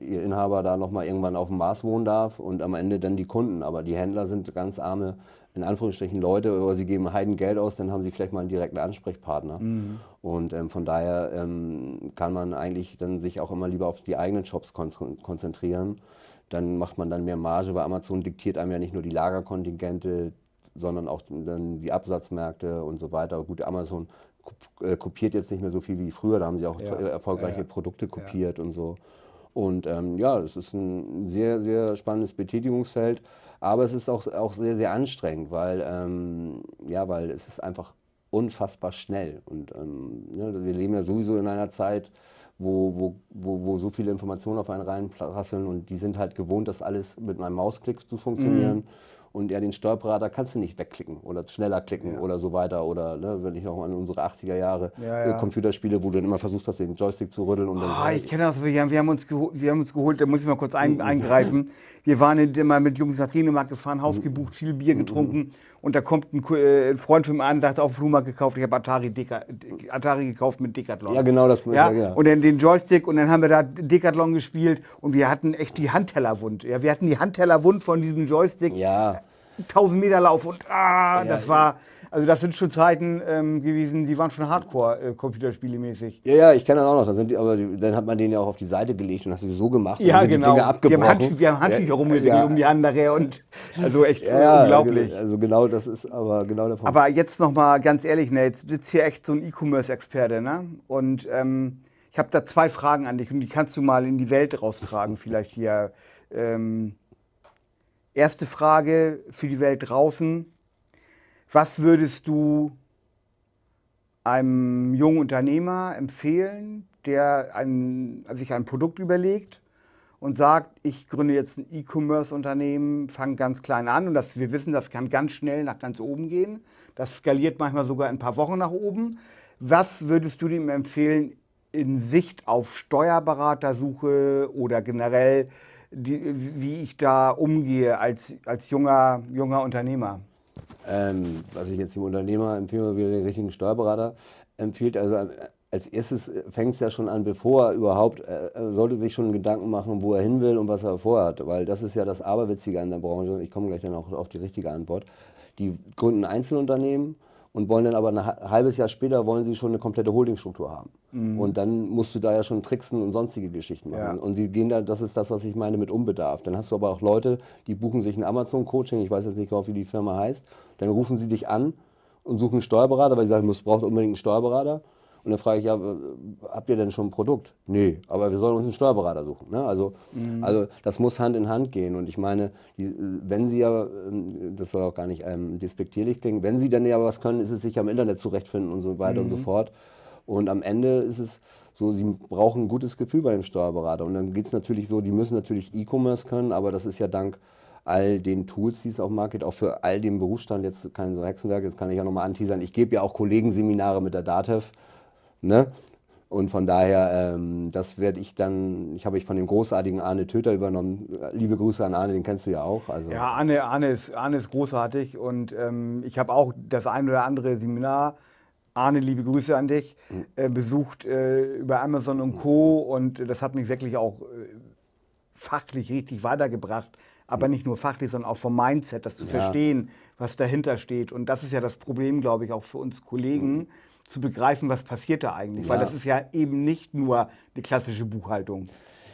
ihr Inhaber da nochmal irgendwann auf dem Mars wohnen darf und am Ende dann die Kunden. Aber die Händler sind ganz arme, in Anführungsstrichen, Leute, oder sie geben Heiden Geld aus, dann haben sie vielleicht mal einen direkten Ansprechpartner. Mhm. Und ähm, von daher ähm, kann man eigentlich dann sich auch immer lieber auf die eigenen Shops konzentrieren. Dann macht man dann mehr Marge, weil Amazon diktiert einem ja nicht nur die Lagerkontingente, sondern auch dann die Absatzmärkte und so weiter. Gut, Amazon äh, kopiert jetzt nicht mehr so viel wie früher, da haben sie auch ja. Äh, erfolgreiche ja, Produkte kopiert und so. Und ähm, ja, es ist ein sehr, sehr spannendes Betätigungsfeld, aber es ist auch, auch sehr, sehr anstrengend, weil, ähm, ja, weil es ist einfach unfassbar schnell. Und ähm, ja, ne, wir leben ja sowieso in einer Zeit, wo, wo, wo, wo so viele Informationen auf einen reinprasseln und die sind halt gewohnt, das alles mit einem Mausklick zu funktionieren. Mhm und er den Steuerberater kannst du nicht wegklicken oder schneller klicken ja. oder so weiter. Oder ne, wenn ich noch an unsere 80er Jahre ja, äh, ja. Computerspiele, wo du dann immer versucht hast, den Joystick zu rütteln. Und oh, dann ah, ich kenne das, wir haben, wir haben, uns wir haben uns geholt, da muss ich mal kurz ein, mhm. eingreifen. Wir waren immer mit Jungs nach Dänemark gefahren, mhm. Haus gebucht, viel Bier mhm. getrunken und da kommt ein, äh, ein Freund von mir an, der hat auf Flohmarkt gekauft, ich habe Atari, Atari gekauft mit Decathlon. Ja, genau, das ja? ja. Und dann den Joystick und dann haben wir da Decathlon gespielt und wir hatten echt die Handtellerwund. Ja, wir hatten die Handtellerwund von diesem Joystick. Ja. 1000 Meter Lauf und ah, ja, das war also das sind schon Zeiten ähm, gewesen, die waren schon hardcore äh, Computerspielemäßig. Ja, ja, ich kenne das auch noch. Dann sind die, aber dann hat man den ja auch auf die Seite gelegt und hast sie so gemacht. Ja, und genau. Die Dinge abgebrochen. Wir haben, Handtü wir Handtücher ja, rumgelegt ja. um die andere und also echt ja, unglaublich. Also genau, das ist aber genau der Punkt. Aber jetzt noch mal ganz ehrlich, ne, jetzt sitzt hier echt so ein E-Commerce-Experte, ne? Und ähm, ich habe da zwei Fragen an dich und die kannst du mal in die Welt raustragen, vielleicht hier. Ähm, erste Frage für die Welt draußen was würdest du einem jungen Unternehmer empfehlen, der ein, sich ein Produkt überlegt und sagt, ich gründe jetzt ein E-Commerce-Unternehmen, fange ganz klein an und das, wir wissen, das kann ganz schnell nach ganz oben gehen. Das skaliert manchmal sogar ein paar Wochen nach oben. Was würdest du dem empfehlen in Sicht auf Steuerberatersuche oder generell, die, wie ich da umgehe als, als junger, junger Unternehmer? ähm, was ich jetzt dem Unternehmer empfehle, wieder den richtigen Steuerberater empfiehlt. Also äh, als erstes äh, fängt es ja schon an, bevor er überhaupt, er äh, sollte sich schon Gedanken machen, wo er hin will und was er vorhat. Weil das ist ja das Aberwitzige an der Branche. Ich komme gleich dann auch auf die richtige Antwort. Die gründen Einzelunternehmen und wollen dann aber ein halbes Jahr später wollen sie schon eine komplette Holdingstruktur haben. Mhm. Und dann musst du da ja schon tricksen und sonstige Geschichten machen. Ja. Und sie gehen da, das ist das, was ich meine mit Unbedarf. Dann hast du aber auch Leute, die buchen sich ein Amazon-Coaching, ich weiß jetzt nicht genau, wie die Firma heißt, dann rufen sie dich an und suchen einen Steuerberater, weil sie sagen, du brauchst unbedingt einen Steuerberater. Und dann frage ich, ja, äh, habt ihr denn schon ein Produkt? Nee, aber wir sollen uns einen Steuerberater suchen. Ne? Also, mhm. also das muss Hand in Hand gehen. Und ich meine, die, äh, wenn Sie ja, ähm, das soll auch gar nicht ähm, despektierlich klingen, wenn Sie dann ja was können, ist es sich am Internet zurechtfinden und so weiter mhm. und so mhm. fort. Und am Ende ist es so, sie brauchen ein gutes Gefühl bei dem Steuerberater. Und dann geht es natürlich so, die müssen natürlich E-Commerce können, aber das ist ja dank all den Tools, die es auf dem Markt gibt, auch für all den Berufsstand, jetzt kein so Hexenwerk, jetzt kann ich ja nochmal anteasern, ich gebe ja auch Kollegenseminare mit der DATEV Ne? Und von daher, ähm, das werde ich dann, ich habe ich von dem großartigen Arne Töter übernommen. Liebe Grüße an Arne, den kennst du ja auch. Also. Ja, Arne, Arne, ist, Arne ist großartig und ähm, ich habe auch das ein oder andere Seminar, Arne, liebe Grüße an dich, mhm. äh, besucht äh, über Amazon und Co. Und das hat mich wirklich auch äh, fachlich richtig weitergebracht. Aber hm. nicht nur fachlich, sondern auch vom Mindset, das zu ja. verstehen, was dahinter steht. Und das ist ja das Problem, glaube ich, auch für uns Kollegen. Mhm zu begreifen, was passiert da eigentlich. Ja. Weil das ist ja eben nicht nur die klassische Buchhaltung.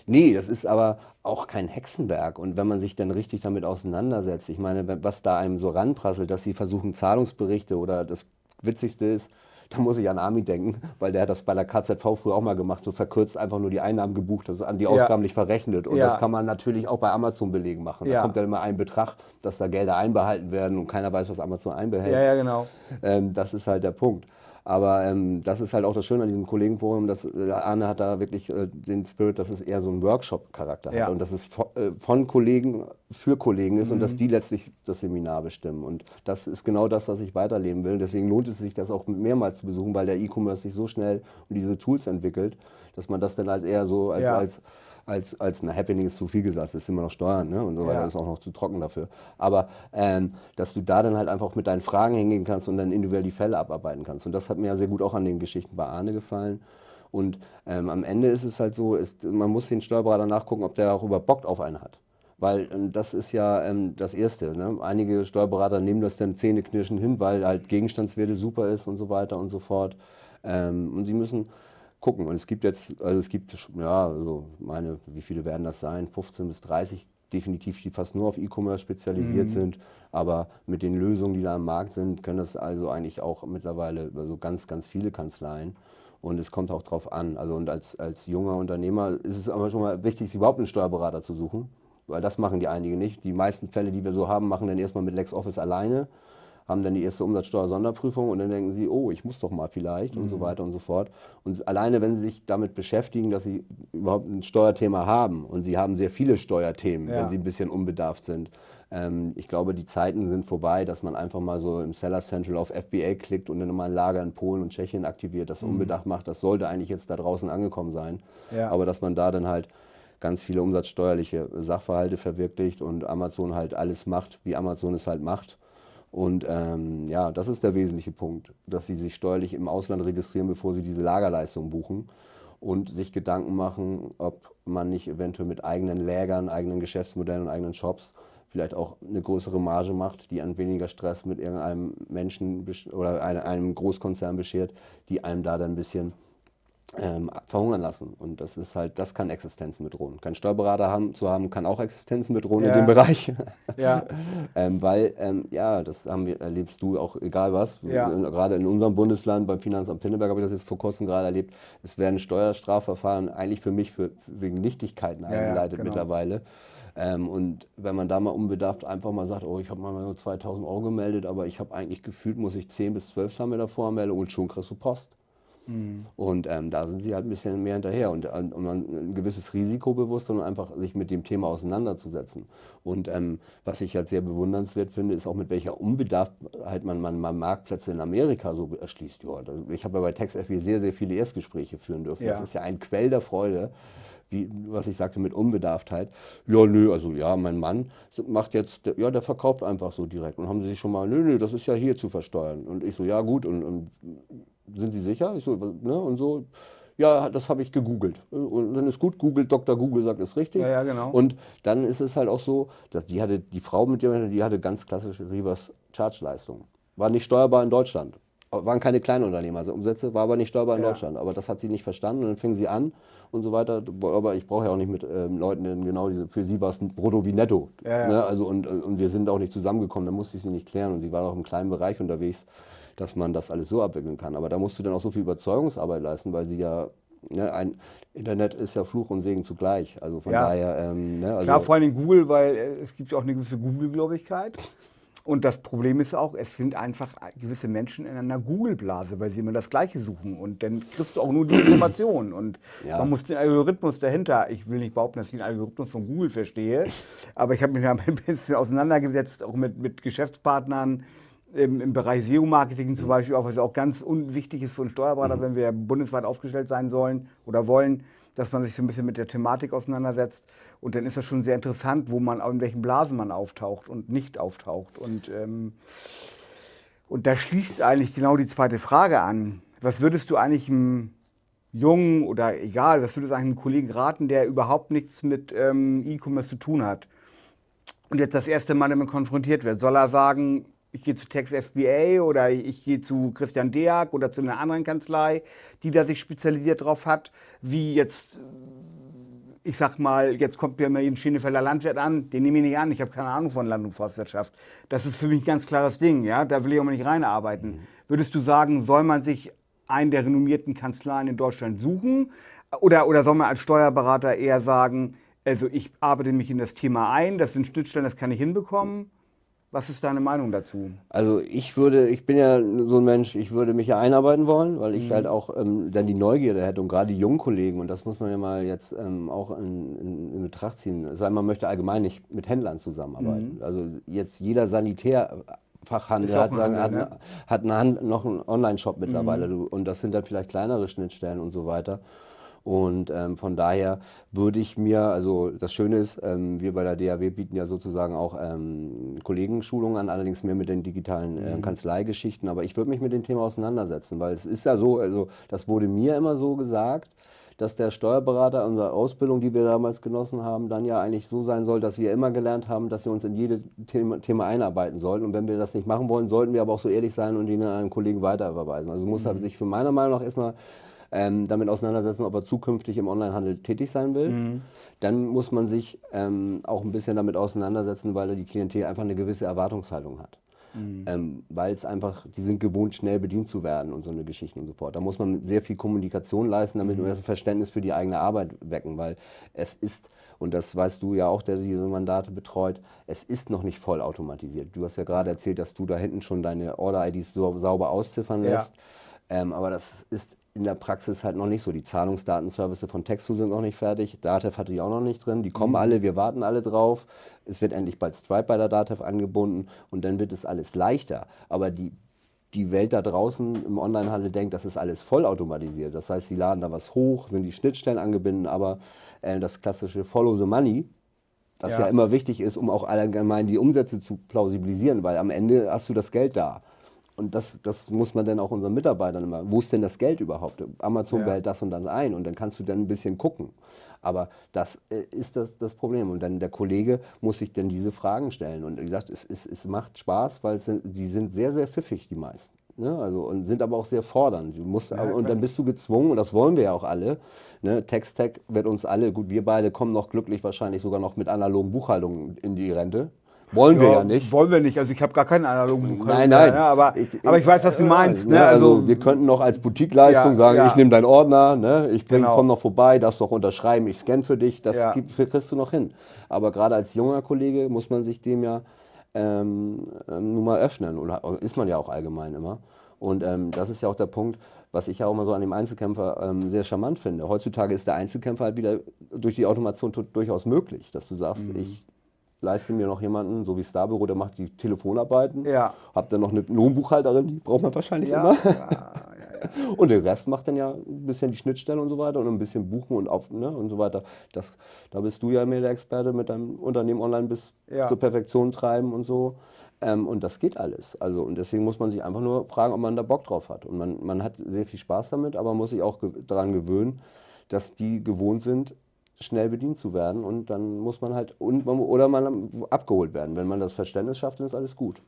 Nee, das ist aber auch kein Hexenwerk. Und wenn man sich dann richtig damit auseinandersetzt, ich meine, was da einem so ranprasselt, dass sie versuchen, Zahlungsberichte oder das Witzigste ist, da muss ich an Ami denken, weil der hat das bei der KZV früher auch mal gemacht, so verkürzt einfach nur die Einnahmen gebucht, also an die Ausgaben ja. nicht verrechnet. Und ja. das kann man natürlich auch bei Amazon-Belegen machen. Da kommt dann immer ein Betrag, dass da Gelder einbehalten werden und keiner weiß, was Amazon einbehält. Ja, ja, genau. Ähm, das ist halt der Punkt. Aber ähm, das ist halt auch das Schöne an diesem Kollegenforum, dass äh, Arne hat da wirklich äh, den Spirit, dass es eher so ein Workshop-Charakter ja. hat und dass es von, äh, von Kollegen für Kollegen ist mhm. und dass mhm. die letztlich das Seminar bestimmen. Und das ist genau das, was ich weiterleben will. Deswegen lohnt es sich, das auch mehrmals zu besuchen, weil der E-Commerce sich so schnell und diese Tools entwickelt, dass man das dann halt eher so als, ja. als als, als na, Happening ist zu viel gesagt, das sind immer noch Steuern ne? und so weiter, ja. ist auch noch zu trocken dafür. Aber ähm, dass du da dann halt einfach mit deinen Fragen hingehen kannst und dann individuell die Fälle abarbeiten kannst. Und das hat mir ja sehr gut auch an den Geschichten bei Arne gefallen. Und ähm, am Ende ist es halt so, ist, man muss den Steuerberater nachgucken, ob der darüber Bock auf einen hat. Weil ähm, das ist ja ähm, das Erste. Ne? Einige Steuerberater nehmen das dann zähneknirschend hin, weil halt Gegenstandswerte super ist und so weiter und so fort. Ähm, und sie müssen gucken. Und es gibt jetzt, also es gibt, ja, also meine, wie viele werden das sein? 15 bis 30 definitiv, die fast nur auf E-Commerce spezialisiert mhm. sind. Aber mit den Lösungen, die da am Markt sind, können das also eigentlich auch mittlerweile also ganz, ganz viele Kanzleien. Und es kommt auch drauf an. Also und als, als junger Unternehmer ist es aber schon mal wichtig, sich überhaupt einen Steuerberater zu suchen. Weil das machen die einige nicht. Die meisten Fälle, die wir so haben, machen dann erstmal mit LexOffice alleine haben dann die erste Umsatzsteuer-Sonderprüfung und dann denken sie, oh, ich muss doch mal vielleicht mhm. und so mhm. weiter und so fort. Und alleine, wenn sie sich damit beschäftigen, dass sie überhaupt ein Steuerthema haben und sie haben sehr viele Steuerthemen, ja. wenn sie ein bisschen unbedarft sind. Ähm, ich glaube, die Zeiten sind vorbei, dass man einfach mal so im Seller Central auf FBA klickt und dann mal ein Lager in Polen und Tschechien aktiviert, das mhm. unbedacht macht. Das sollte eigentlich jetzt da draußen angekommen sein. Ja. Aber dass man da dann halt ganz viele umsatzsteuerliche Sachverhalte verwirklicht und Amazon halt alles macht, wie Amazon es halt macht. Und ähm, ja, das ist der wesentliche Punkt, dass sie sich steuerlich im Ausland registrieren, bevor sie diese Lagerleistung buchen und sich Gedanken machen, ob man nicht eventuell mit eigenen Lägern, eigenen Geschäftsmodellen und eigenen Shops vielleicht auch eine größere Marge macht, die an weniger Stress mit irgendeinem Menschen oder einem Großkonzern beschert, die einem da dann ein bisschen ähm, verhungern lassen. Und das ist halt, das kann Existenzen bedrohen. Kein Steuerberater haben, zu haben, kann auch Existenzen bedrohen ja. in dem Bereich. Ja. ähm, weil, ähm, ja, das haben wir, erlebst du auch egal was. Ja. Gerade in unserem Bundesland, beim Finanzamt Pinneberg habe ich das jetzt vor kurzem gerade erlebt. Es werden Steuerstrafverfahren eigentlich für mich für, für wegen Nichtigkeiten eingeleitet genau. mittlerweile. Ähm, und wenn man da mal unbedarft einfach mal sagt, oh, ich habe mal nur 2000 Euro gemeldet, aber ich habe eigentlich gefühlt, muss ich 10 bis 12 Sammelder vormelden und schon kriegst du Post. Und ähm, da sind sie halt ein bisschen mehr hinterher und, äh, und man ein gewisses Risiko bewusst und einfach sich mit dem Thema auseinanderzusetzen. Und ähm, was ich halt sehr bewundernswert finde, ist auch mit welcher Unbedarftheit man, man, man Marktplätze in Amerika so erschließt. Ja, also, ich habe ja bei TextFB sehr, sehr viele Erstgespräche führen dürfen. Ja. Das ist ja ein Quell der Freude. Wie, was ich sagte, mit Unbedarftheit. Ja, nö, also ja, mein Mann macht jetzt, ja, der verkauft einfach so direkt. Und haben sie sich schon mal, nö, nö, das ist ja hier zu versteuern. Und ich so, ja, gut. Und, und sind Sie sicher? Ich so, ne? Und so, ja, das habe ich gegoogelt. Und dann ist gut, Google, Dr. Google sagt, es richtig. Ja, ja, genau. Und dann ist es halt auch so, dass die hatte, die Frau mit der, die hatte ganz klassische Reverse Charge leistungen War nicht steuerbar in Deutschland. Waren keine Kleinunternehmer, also Umsätze, war aber nicht steuerbar in ja. Deutschland. Aber das hat sie nicht verstanden und dann fing sie an und so weiter. Aber ich brauche ja auch nicht mit ähm, Leuten, denn genau diese, für sie war es ein Brutto wie Netto. Ja, ne? Also und, und wir sind auch nicht zusammengekommen, da musste ich sie nicht klären. Und sie war auch im kleinen Bereich unterwegs dass man das alles so abwickeln kann. Aber da musst du dann auch so viel Überzeugungsarbeit leisten, weil sie ja Ne, ein Internet ist ja Fluch und Segen zugleich. Also von ja. daher. Ähm, ne, also Klar, vor allem Google, weil äh, es gibt ja auch eine gewisse Google-Gläubigkeit. Und das Problem ist auch, es sind einfach gewisse Menschen in einer Google-Blase, weil sie immer das Gleiche suchen. Und dann kriegst du auch nur die Informationen. Und ja. man muss den Algorithmus dahinter, ich will nicht behaupten, dass ich den Algorithmus von Google verstehe, aber ich habe mich da ein bisschen auseinandergesetzt, auch mit, mit Geschäftspartnern, im, im Bereich SEO-Marketing zum mhm. Beispiel auch, was auch ganz unwichtig ist für einen Steuerberater, mhm. wenn wir bundesweit aufgestellt sein sollen oder wollen, dass man sich so ein bisschen mit der Thematik auseinandersetzt. Und dann ist das schon sehr interessant, wo man, in welchen Blasen man auftaucht und nicht auftaucht. Und, ähm, und da schließt eigentlich genau die zweite Frage an. Was würdest du eigentlich einem Jungen oder egal, was würdest du eigentlich einem Kollegen raten, der überhaupt nichts mit ähm, E-Commerce zu tun hat? Und jetzt das erste Mal damit konfrontiert wird, soll er sagen, ich gehe zu Tex FBA oder ich gehe zu Christian Deag oder zu einer anderen Kanzlei, die da sich spezialisiert drauf hat, wie jetzt, ich sag mal, jetzt kommt mir ein Schenefelder Landwirt an, den nehme ich nicht an, ich habe keine Ahnung von Land- und Forstwirtschaft. Das ist für mich ein ganz klares Ding, ja, da will ich auch mal nicht reinarbeiten. Mhm. Würdest du sagen, soll man sich einen der renommierten Kanzleien in Deutschland suchen oder, oder soll man als Steuerberater eher sagen, also ich arbeite mich in das Thema ein, das sind Schnittstellen, das kann ich hinbekommen? Was ist deine Meinung dazu? Also ich würde, ich bin ja so ein Mensch, ich würde mich ja einarbeiten wollen, weil ich mhm. halt auch ähm, dann die Neugierde hätte und gerade die jungen Kollegen, und das muss man ja mal jetzt ähm, auch in, in, in, Betracht ziehen, sei man möchte allgemein nicht mit Händlern zusammenarbeiten. Mhm. Also jetzt jeder Sanitär Fachhandel hat, Handel, hat, ne? hat eine Hand, noch einen Online-Shop mittlerweile. Mhm. Und das sind dann vielleicht kleinere Schnittstellen und so weiter. Und ähm, von daher würde ich mir, also das Schöne ist, ähm, wir bei der DAW bieten ja sozusagen auch ähm, Kollegenschulungen an, allerdings mehr mit den digitalen äh, mhm. Kanzleigeschichten. Aber ich würde mich mit dem Thema auseinandersetzen, weil es ist ja so, also das wurde mir immer so gesagt, dass der Steuerberater unserer Ausbildung, die wir damals genossen haben, dann ja eigentlich so sein soll, dass wir immer gelernt haben, dass wir uns in jedes Thema, Thema einarbeiten sollten. Und wenn wir das nicht machen wollen, sollten wir aber auch so ehrlich sein und ihn an einen Kollegen weiterverweisen. Also muss er mhm. sich für meiner Meinung nach erstmal ähm, damit auseinandersetzen, ob er zukünftig im Onlinehandel tätig sein will. Mhm. Dann muss man sich ähm, auch ein bisschen damit auseinandersetzen, weil die Klientel einfach eine gewisse Erwartungshaltung hat. Mhm. Ähm, weil es einfach, die sind gewohnt, schnell bedient zu werden und so eine Geschichte und so fort. Da muss man sehr viel Kommunikation leisten, damit mhm. wir das Verständnis für die eigene Arbeit wecken, weil es ist, und das weißt du ja auch, der diese Mandate betreut, es ist noch nicht voll automatisiert. Du hast ja gerade erzählt, dass du da hinten schon deine Order-IDs so sauber ausziffern lässt. Ja ähm, aber das ist in der Praxis halt noch nicht so. Die Zahlungsdatenservices von Textu sind noch nicht fertig. Datev hatte ich auch noch nicht drin. Die kommen mhm. alle, wir warten alle drauf. Es wird endlich bald Stripe bei der Datev angebunden und dann wird es alles leichter. Aber die, die Welt da draußen im Onlinehandel denkt, das ist alles vollautomatisiert. Das heißt, sie laden da was hoch, sind die Schnittstellen angebunden, aber äh, das klassische Follow the Money, das ja. ja immer wichtig ist, um auch allgemein die Umsätze zu plausibilisieren, weil am Ende hast du das Geld da und das, das muss man dann auch unseren Mitarbeitern immer, wo ist denn das Geld überhaupt? Amazon ja. behält das und dann ein und dann kannst du dann ein bisschen gucken. Aber das äh, ist das, das Problem. Und dann der Kollege muss sich dann diese Fragen stellen. Und wie gesagt, es, es, es macht Spaß, weil es, die sind sehr, sehr pfiffig, die meisten. Ne? Also, und sind aber auch sehr fordernd. Du musst, ja, und dann bist du gezwungen, und das wollen wir ja auch alle. Ne? Text-Tech wird uns alle, gut, wir beide kommen noch glücklich wahrscheinlich sogar noch mit analogen Buchhaltungen in die Rente. Wollen wir ja, nicht. Wollen wir nicht. Also ich habe gar keinen analogen Pokal. Nein, nein. Ja, aber, ich, aber ich weiß, was du meinst. Ne, ne? Also, also, wir könnten noch als Boutique-Leistung ja, sagen, ich nehme deinen Ordner, ne? ich genau. komme noch vorbei, darfst noch unterschreiben, ich scanne für dich, das gibt, kriegst du noch hin. Aber gerade als junger Kollege muss man sich dem ja ähm, ähm nun mal öffnen. Oder äh, ist man ja auch allgemein immer. Und ähm, das ist ja auch der Punkt, was ich ja auch mal so an dem Einzelkämpfer ähm, sehr charmant finde. Heutzutage ist der Einzelkämpfer halt wieder durch die Automation durchaus möglich, dass du sagst, mhm. ich leiste mir noch jemanden, so wie Starbüro, der macht die Telefonarbeiten. Ja. Hab dann noch eine Lohnbuchhalterin, die braucht man wahrscheinlich ja, immer. Ja, und der Rest macht dann ja ein bisschen die Schnittstelle und so weiter und ein bisschen Buchen und auf ne, und so weiter. Das, da bist du ja mehr der Experte mit deinem Unternehmen online bis zur Perfektion treiben und so. Ähm, und das geht alles. Also, und deswegen muss man sich einfach nur fragen, ob man da Bock drauf hat. Und man, man hat sehr viel Spaß damit, aber muss sich auch ge daran gewöhnen, dass die gewohnt sind, schnell bedient zu werden und dann muss man halt und man, oder man abgeholt werden. Wenn man das Verständnis schafft, dann ist alles gut.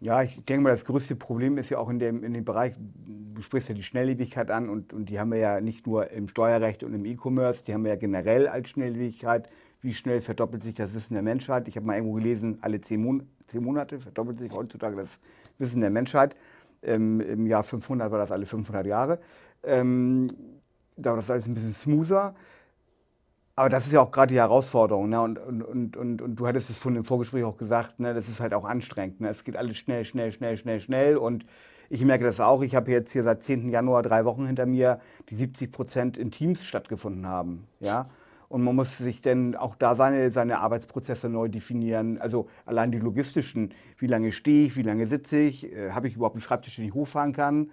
Ja, ich denke mal, das größte Problem ist ja auch in dem, in dem Bereich, du sprichst ja die Schnelllebigkeit an und, und die haben wir ja nicht nur im Steuerrecht und im E-Commerce, die haben wir ja generell als Schnelllebigkeit. Wie schnell verdoppelt sich das Wissen der Menschheit? Ich habe mal irgendwo gelesen, alle zehn, Mon zehn Monate verdoppelt sich heutzutage das Wissen der Menschheit. Ähm, Im Jahr 500 war das alle 500 Jahre. Ähm, da war das alles ein bisschen smoother. Aber das ist ja auch gerade die Herausforderung. Ne? Und, und, und, und, du hattest es von dem Vorgespräch auch gesagt, ne? das ist halt auch anstrengend. Ne? Es geht alles schnell, schnell, schnell, schnell, schnell. Und ich merke das auch. Ich habe jetzt hier seit 10. Januar drei Wochen hinter mir, die 70 Prozent in Teams stattgefunden haben. Ja? Und man muss sich dann auch da seine, seine Arbeitsprozesse neu definieren. Also allein die logistischen. Wie lange stehe ich? Wie lange sitze ich? Äh, habe ich überhaupt einen Schreibtisch, den ich hochfahren kann?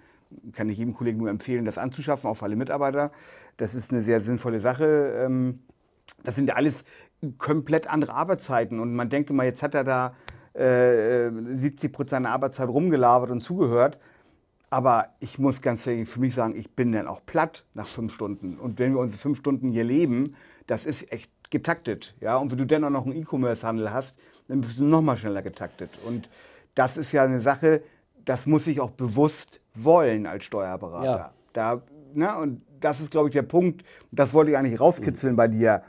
Kann ich jedem Kollegen nur empfehlen, das anzuschaffen, auch für alle Mitarbeiter. Das ist eine sehr sinnvolle Sache. Ähm, das sind ja alles komplett andere Arbeitszeiten. Und man denkt immer, jetzt hat er da äh, 70 äh, Prozent seiner Arbeitszeit rumgelabert und zugehört. Aber ich muss ganz ehrlich für mich sagen, ich bin dann auch platt nach fünf Stunden. Und wenn wir unsere fünf Stunden hier leben, das ist echt getaktet. Ja? Und wenn du dann auch noch einen E-Commerce-Handel hast, dann bist du noch mal schneller getaktet. Und das ist ja eine Sache, das muss ich auch bewusst wollen als Steuerberater. Ja. Da, ne? Und das ist, glaube ich, der Punkt, das wollte ich eigentlich rauskitzeln mhm. bei dir,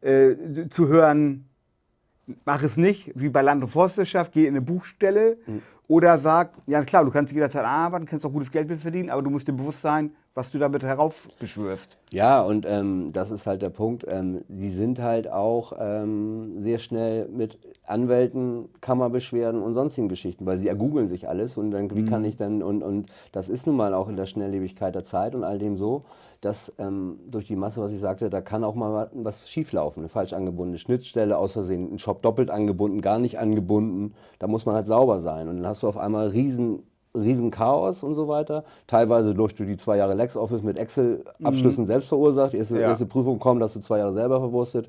äh, zu hören, mach es nicht, wie bei Land- und Forstwirtschaft, geh in eine Buchstelle mhm. oder sag, ja klar, du kannst jederzeit arbeiten, kannst auch gutes Geld verdienen, aber du musst dir bewusst sein, was du damit heraufbeschwörst. Ja, und ähm, das ist halt der Punkt. Ähm, sie sind halt auch ähm, sehr schnell mit Anwälten, Kammerbeschwerden und sonstigen Geschichten, weil sie ergoogeln sich alles und dann, wie mhm. kann ich denn, und, und das ist nun mal auch in der Schnelllebigkeit der Zeit und all dem so, dass ähm, durch die Masse, was ich sagte, da kann auch mal was schieflaufen. Eine falsch angebundene Schnittstelle, aus Versehen ein Shop doppelt angebunden, gar nicht angebunden. Da muss man halt sauber sein. Und dann hast du auf einmal riesen Riesenchaos und so weiter. Teilweise durch die zwei Jahre LexOffice mit Excel-Abschlüssen mhm. selbst verursacht. Erste, ja. erste Prüfung kommen, dass du zwei Jahre selber verwurstet.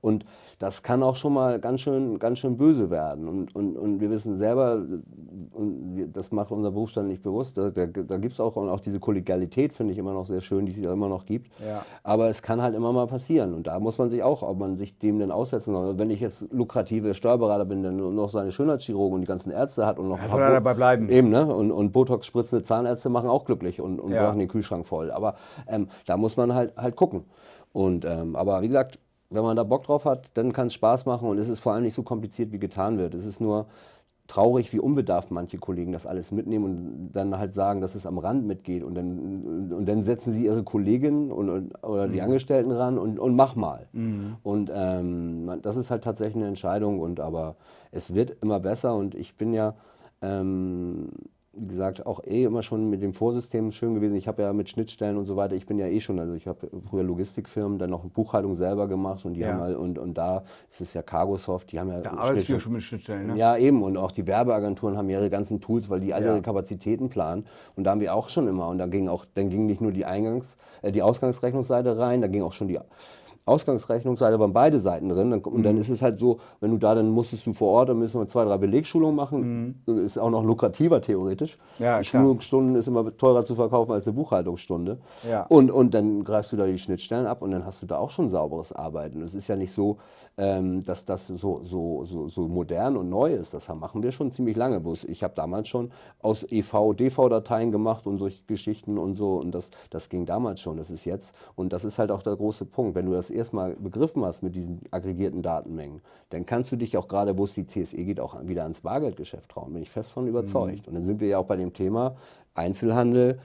Und das kann auch schon mal ganz schön, ganz schön böse werden. Und, und, und wir wissen selber, und das macht unser Berufsstand nicht bewusst, da, da, da gibt es auch, auch diese Kollegialität, finde ich immer noch sehr schön, die es ja immer noch gibt. Ja. Aber es kann halt immer mal passieren. Und da muss man sich auch, ob man sich dem denn aussetzen soll. Wenn ich jetzt lukrative Steuerberater bin, der noch seine Schönheitschirurgen und die ganzen Ärzte hat und noch. Ja, soll dabei bleiben. Eben, ne? Und, und Botox-spritzende Zahnärzte machen auch glücklich und, und ja. brauchen den Kühlschrank voll. Aber ähm, da muss man halt, halt gucken. Und, ähm, aber wie gesagt, wenn man da Bock drauf hat, dann kann es Spaß machen und es ist vor allem nicht so kompliziert, wie getan wird. Es ist nur traurig, wie unbedarft manche Kollegen das alles mitnehmen und dann halt sagen, dass es am Rand mitgeht und dann, und dann setzen sie ihre Kolleginnen und, oder die mhm. Angestellten ran und, und mach mal. Mhm. Und ähm, das ist halt tatsächlich eine Entscheidung und aber es wird immer besser und ich bin ja ähm, wie gesagt, auch eh immer schon mit dem Vorsystem schön gewesen. Ich habe ja mit Schnittstellen und so weiter, ich bin ja eh schon, also ich habe früher Logistikfirmen, dann noch Buchhaltung selber gemacht und die ja. haben halt, und, und da ist es ja Cargosoft, die haben ja. Da arbeitest du ja schon mit Schnittstellen, ne? Ja, eben. Und auch die Werbeagenturen haben ihre ganzen Tools, weil die alle ja. ihre Kapazitäten planen. Und da haben wir auch schon immer. Und da ging auch, dann ging nicht nur die Eingangs-, äh, die Ausgangsrechnungsseite rein, da ging auch schon die Ausgangsrechnungsseite waren beide Seiten drin. Dann, und mhm. dann ist es halt so, wenn du da, dann musstest du vor Ort, dann müssen wir zwei, drei Belegschulungen machen. Mhm. Äh, ist auch noch lukrativer theoretisch. Ja, Schulungsstunden ist immer teurer zu verkaufen als eine Buchhaltungsstunde. Ja. Und, und dann greifst du da die Schnittstellen ab und dann hast du da auch schon sauberes Arbeiten. Es ist ja nicht so, ähm, dass das so, so, so, so modern und neu ist. Das machen wir schon ziemlich lange. ich habe damals schon aus EV, DV-Dateien gemacht und solche Geschichten und so. Und das, das ging damals schon. Das ist jetzt. Und das ist halt auch der große Punkt. Wenn du das erstmal begriffen hast mit diesen aggregierten Datenmengen, dann kannst du dich auch gerade, wo es die CSE geht, auch wieder ans Bargeldgeschäft trauen. Bin ich fest von überzeugt. Mhm. Und dann sind wir ja auch bei dem Thema Einzelhandel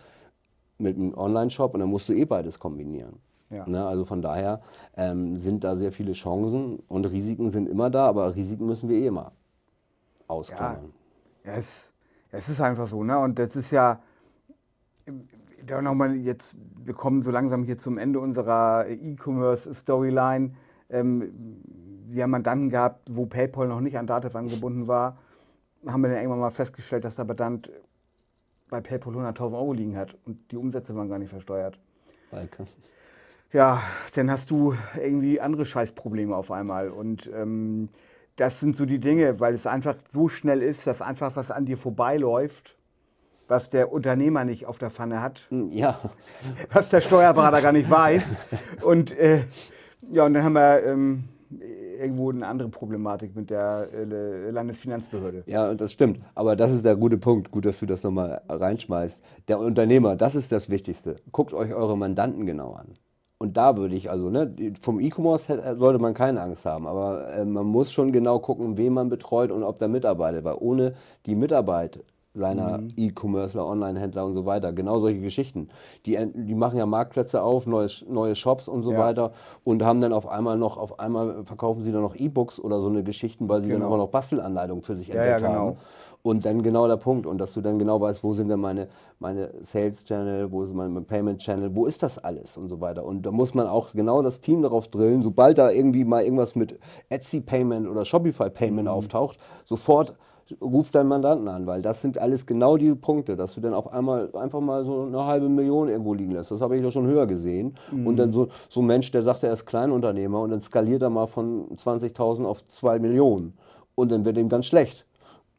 mit einem Online-Shop und dann musst du eh beides kombinieren. Ja. Ne, also von daher ähm, sind da sehr viele Chancen und Risiken sind immer da, aber Risiken müssen wir eh immer ausklammern. Ja, es, es ist einfach so. Ne? Und das ist ja, da nochmal jetzt, wir kommen so langsam hier zum Ende unserer E-Commerce-Storyline. Ähm, wir haben Mandanten gehabt, wo PayPal noch nicht an Datev angebunden war. Haben wir dann irgendwann mal festgestellt, dass der Mandant bei PayPal 100.000 Euro liegen hat und die Umsätze waren gar nicht versteuert. Danke ja, dann hast du irgendwie andere Scheißprobleme auf einmal. Und ähm, das sind so die Dinge, weil es einfach so schnell ist, dass einfach was an dir vorbeiläuft, was der Unternehmer nicht auf der Pfanne hat. Hm, ja. Was der Steuerberater gar nicht weiß. Und äh, ja, und dann haben wir. Ähm, irgendwo eine andere Problematik mit der äh, Landesfinanzbehörde. Ja, das stimmt. Aber das ist der gute Punkt. Gut, dass du das nochmal reinschmeißt. Der Unternehmer, das ist das Wichtigste. Guckt euch eure Mandanten genau an. Und da würde ich, also ne, vom E-Commerce äh, sollte man keine Angst haben, aber äh, man muss schon genau gucken, wen man betreut und ob der mitarbeitet, weil ohne die Mitarbeit seiner mhm. E-Commercer, Online-Händler und so weiter. Genau solche Geschichten. Die, die machen ja Marktplätze auf, neue, neue Shops und so ja. weiter und haben dann auf einmal noch, auf einmal verkaufen sie dann noch E-Books oder so eine Geschichten, weil sie genau. dann aber noch Bastelanleitungen für sich ja, entdeckt ja, genau. haben. Und dann genau der Punkt. Und dass du dann genau weißt, wo sind denn meine, meine Sales Channel, wo ist mein Payment Channel, wo ist das alles und so weiter. Und da muss man auch genau das Team darauf drillen, sobald da irgendwie mal irgendwas mit Etsy Payment oder Shopify Payment mhm. auftaucht, sofort ruft deinen Mandanten an, weil das sind alles genau die Punkte, dass du dann auf einmal einfach mal so eine halbe Million irgendwo liegen lässt. Das habe ich ja schon höher gesehen. Mhm. Und dann mhm. so, so ein Mensch, der sagt, er ist Kleinunternehmer und dann skaliert er mal von 20.000 auf 2 Millionen. Und dann wird ihm ganz schlecht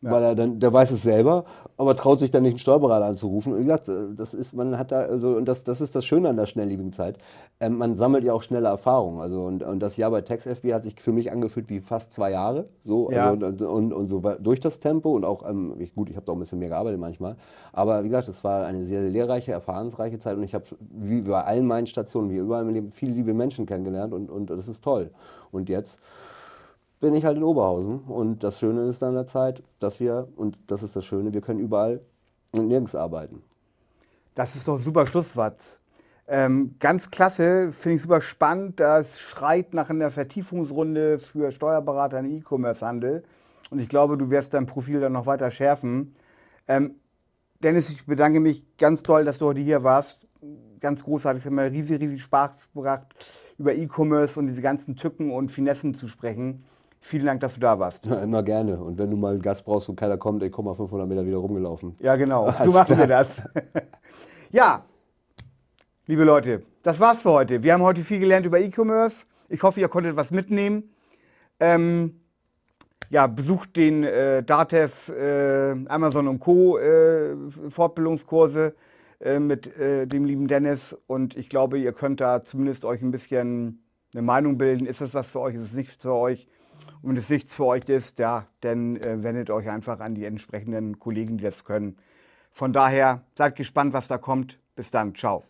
ja. Weil er dann, der weiß es selber, aber traut sich dann nicht einen Steuerberater anzurufen. Und wie gesagt, äh, das ist, man hat da, also, und das, das ist das Schöne an der schnelllebigen Zeit. Ähm, man sammelt ja auch schnelle Erfahrungen. Also, und, und das Jahr bei TaxFB hat sich für mich angefühlt wie fast zwei Jahre. So, ja. also, und, und, und, so durch das Tempo und auch, ähm, ich, gut, ich habe da auch ein bisschen mehr gearbeitet manchmal. Aber wie gesagt, es war eine sehr lehrreiche, erfahrensreiche Zeit und ich habe, wie bei allen meinen Stationen, wie überall im Leben, viele liebe Menschen kennengelernt und, und das ist toll. Und jetzt, bin ich halt in Oberhausen. Und das Schöne ist an der Zeit, dass wir, und das ist das Schöne, wir können überall und nirgends arbeiten. Das ist doch ein super Schlusswort. Ähm, ganz klasse, finde ich super spannend. Das schreit nach einer Vertiefungsrunde für Steuerberater im E-Commerce-Handel. Und ich glaube, du wirst dein Profil dann noch weiter schärfen. Ähm, Dennis, ich bedanke mich ganz toll, dass du heute hier warst. Ganz großartig, es hat mir riesig, riesig Spaß gebracht, über E-Commerce und diese ganzen Tücken und Finessen zu sprechen. Vielen Dank, dass du da warst. Na, immer gerne. Und wenn du mal einen Gast brauchst und keiner kommt, ey, komm mal 500 Meter wieder rumgelaufen. Ja, genau. So machen wir das. ja, liebe Leute, das war's für heute. Wir haben heute viel gelernt über E-Commerce. Ich hoffe, ihr konntet was mitnehmen. Ähm, ja, besucht den äh, DATEV, äh, Amazon und Co. Äh, Fortbildungskurse äh, mit äh, dem lieben Dennis. Und ich glaube, ihr könnt da zumindest euch ein bisschen eine Meinung bilden. Ist das was für euch? Ist es nichts für euch? Und wenn es nichts für euch ist, ja, dann äh, wendet euch einfach an die entsprechenden Kollegen, die das können. Von daher seid gespannt, was da kommt. Bis dann, ciao.